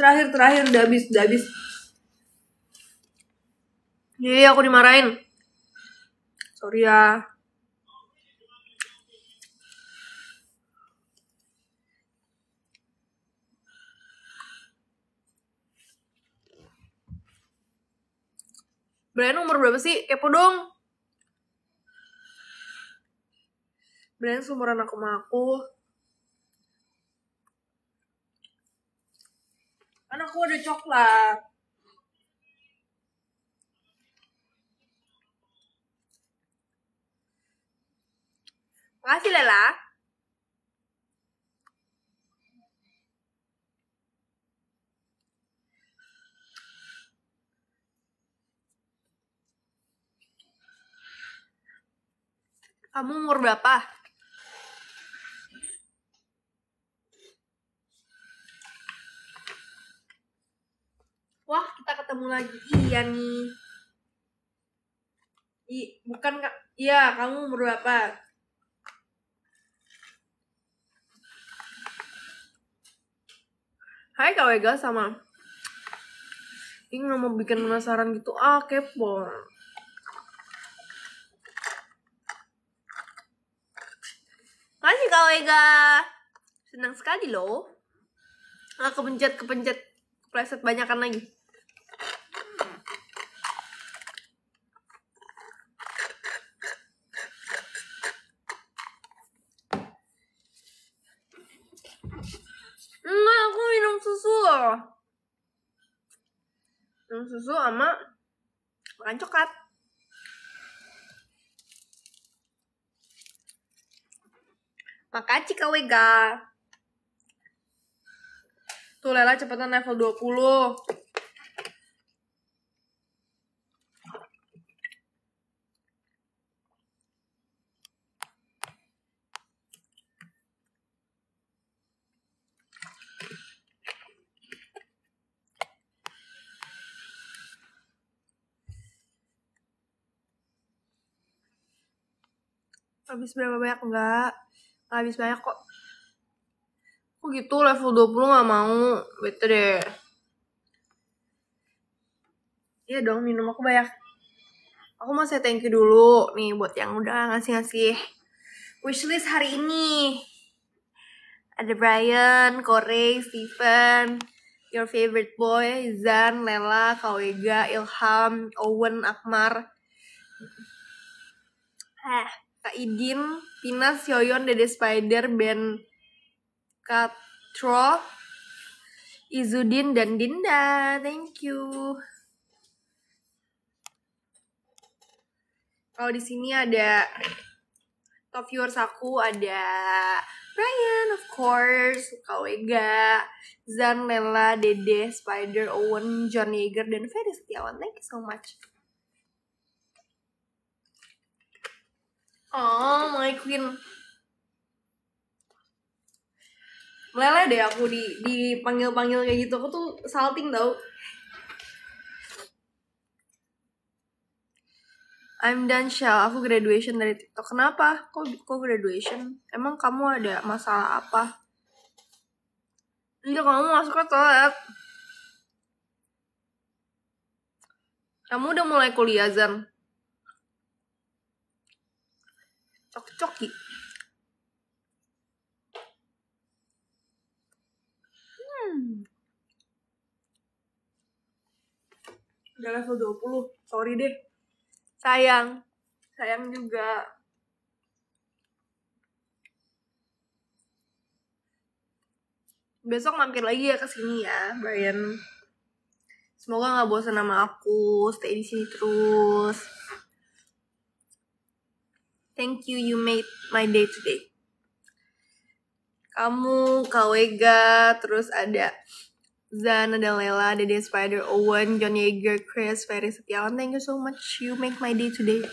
terakhir terakhir udah habis udah habis iya aku dimarahin sorry ya Brian umur berapa sih? Kepo dong. Brian seumuran aku sama aku. kan aku udah coklat Makasih Lela. Kamu umur berapa? ketemu lagi iya nih I, bukan kak iya kamu berapa Hai Kak Wega sama Ini nggak mau bikin penasaran gitu Ah kepo Hai Kak Wega Senang sekali loh Ah kepencet kepencet Pleset banyakan lagi susu sama makan coklat Makaci Kawega. Tuh Lela cepetan level 20. habis berapa banyak enggak nggak habis banyak kok kok gitu level 20 nggak mau bete deh iya dong minum aku banyak aku mau saya thank you dulu nih buat yang udah ngasih-ngasih wishlist hari ini ada Brian, Corey, Steven, your favorite boy, Zan, Lela, Kawega, Ilham, Owen, Akmar. heh Kak Idin, Pinas, Yoyon, Dede Spider, Ben Katro, Izudin, dan Dinda. Thank you. Kalau di sini ada top viewers aku ada Ryan, of course, Kawega, Zan, Lela, Dede, Spider, Owen, John Yeager, dan Ferry Setiawan. Thank you so much. Oh, my queen. Meleleh deh aku di dipanggil-panggil kayak gitu. Aku tuh salting tau. I'm done Shell, aku graduation dari TikTok. Kenapa? Kok, kok graduation? Emang kamu ada masalah apa? Iya, kamu masuk ke toilet. Kamu udah mulai kuliah, Zan. cok coki hmm udah level 20 sorry deh sayang sayang juga besok mampir lagi ya ke sini ya Brian semoga gak bosan sama aku stay di sini terus Thank you, you made my day today. Kamu, Kawega, terus ada Zan, ada Lela, ada Dede Spider, Owen, John Yeager, Chris, Ferry Setiawan. Thank you so much, you make my day today.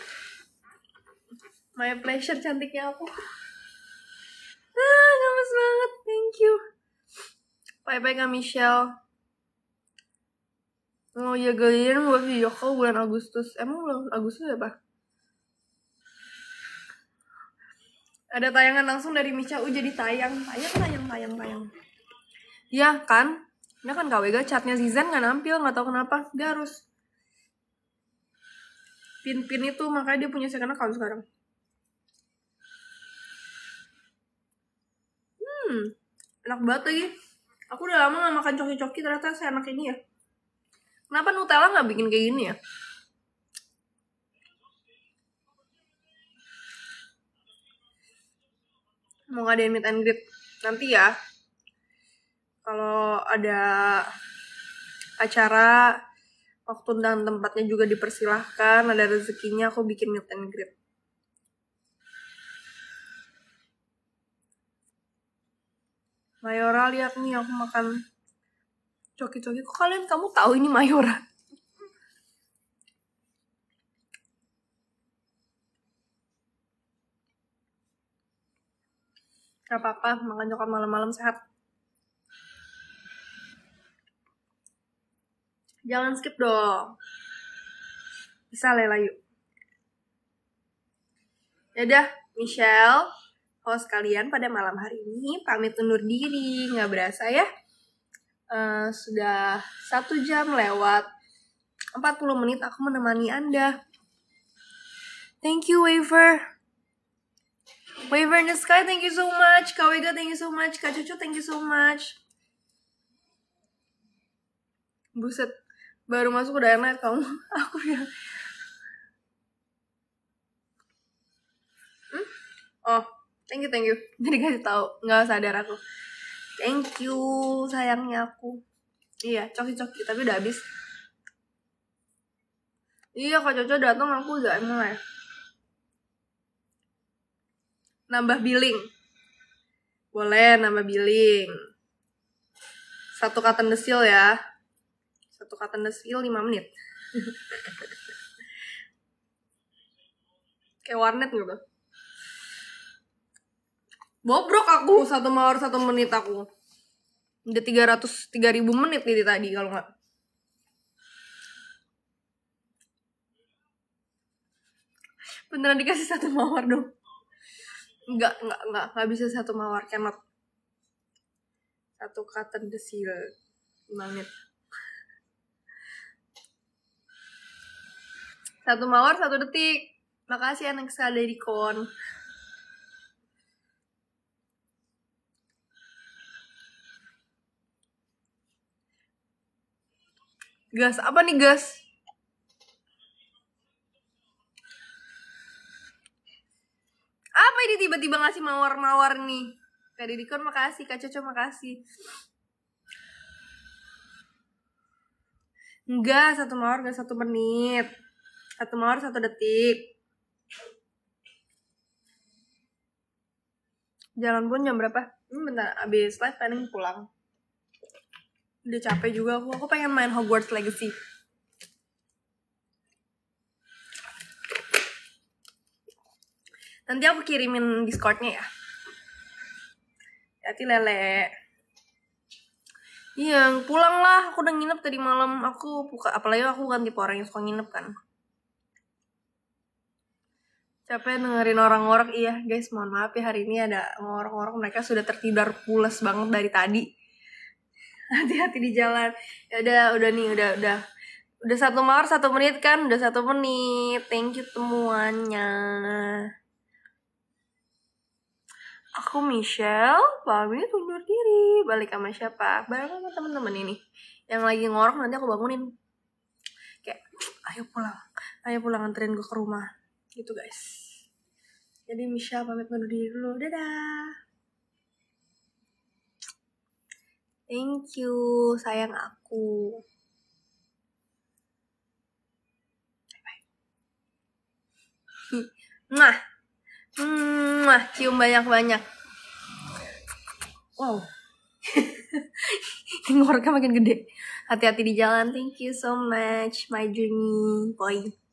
My pleasure, cantiknya aku. Ah, gemes banget, thank you. Bye-bye Kak Michelle. ya, ya, kalian buat video call bulan Agustus. Emang bulan Agustus apa? ada tayangan langsung dari Micha U jadi tayang tayang tayang tayang tayang ya kan ini iya kan KW Wega catnya Zizan gak nampil gak tau kenapa dia harus pin-pin itu makanya dia punya second account sekarang hmm enak banget lagi aku udah lama gak makan coki-coki ternyata seenak ini ya kenapa Nutella nggak bikin kayak gini ya mau ngadain meet and greet nanti ya kalau ada acara waktu dan tempatnya juga dipersilahkan ada rezekinya aku bikin meet and greet Mayora lihat nih aku makan coki-coki kok kalian kamu tahu ini Mayora Gak apa-apa, makan coklat malam-malam sehat. Jangan skip dong. Bisa Lela yuk. Yaudah, Michelle, host kalian pada malam hari ini pamit undur diri. Nggak berasa ya, uh, sudah satu jam lewat 40 menit aku menemani Anda. Thank you, Waver. Waver in the sky, thank you so much. Kawega, thank you so much. Kak thank you so much. Buset, baru masuk udah enak kamu. Aku bilang. Hmm? Oh, thank you, thank you. Jadi kasih tahu, nggak sadar aku. Thank you, sayangnya aku. Iya, coki-coki, tapi udah habis. Iya, Kak Cucu datang aku udah mulai. ya nambah billing boleh nambah billing satu kata desil ya satu kata desil 5 menit kayak warnet gitu bobrok aku satu mawar satu menit aku udah 300 3000 menit nih gitu tadi kalau nggak beneran dikasih satu mawar dong nggak nggak nggak nggak bisa satu mawar kemat satu cotton desil banget satu mawar satu detik makasih anak ya, sekali dari kon gas apa nih gas nih tiba-tiba ngasih mawar-mawar nih Kak Didikon makasih, Kak Coco makasih Enggak, satu mawar enggak satu menit Satu mawar satu detik Jalan pun jam berapa? Hmm, bentar, abis live planning pulang Udah capek juga aku, aku pengen main Hogwarts Legacy Nanti aku kirimin Discordnya ya. Hati lele. Iya, pulang lah. Aku udah nginep tadi malam. Aku buka, apalagi aku kan tipe orang yang suka nginep kan. Capek dengerin orang-orang, iya guys mohon maaf ya hari ini ada orang-orang mereka sudah tertidur pulas banget dari tadi. Hati-hati di jalan. Ya udah, udah nih, udah, udah. Udah satu mawar, satu menit kan? Udah satu menit. Thank you semuanya. Aku Michelle, pamit undur diri. Balik sama siapa? Bareng sama temen-temen ini. Yang lagi ngorok nanti aku bangunin. Kayak, ayo pulang. Ayo pulang anterin gue ke rumah. Gitu guys. Jadi Michelle pamit undur diri dulu. Dadah. Thank you, sayang aku. Bye-bye. Mwah. Hmm, mah, cium banyak-banyak. Wow. Ngoroknya makin gede. Hati-hati di jalan. Thank you so much, my journey boy.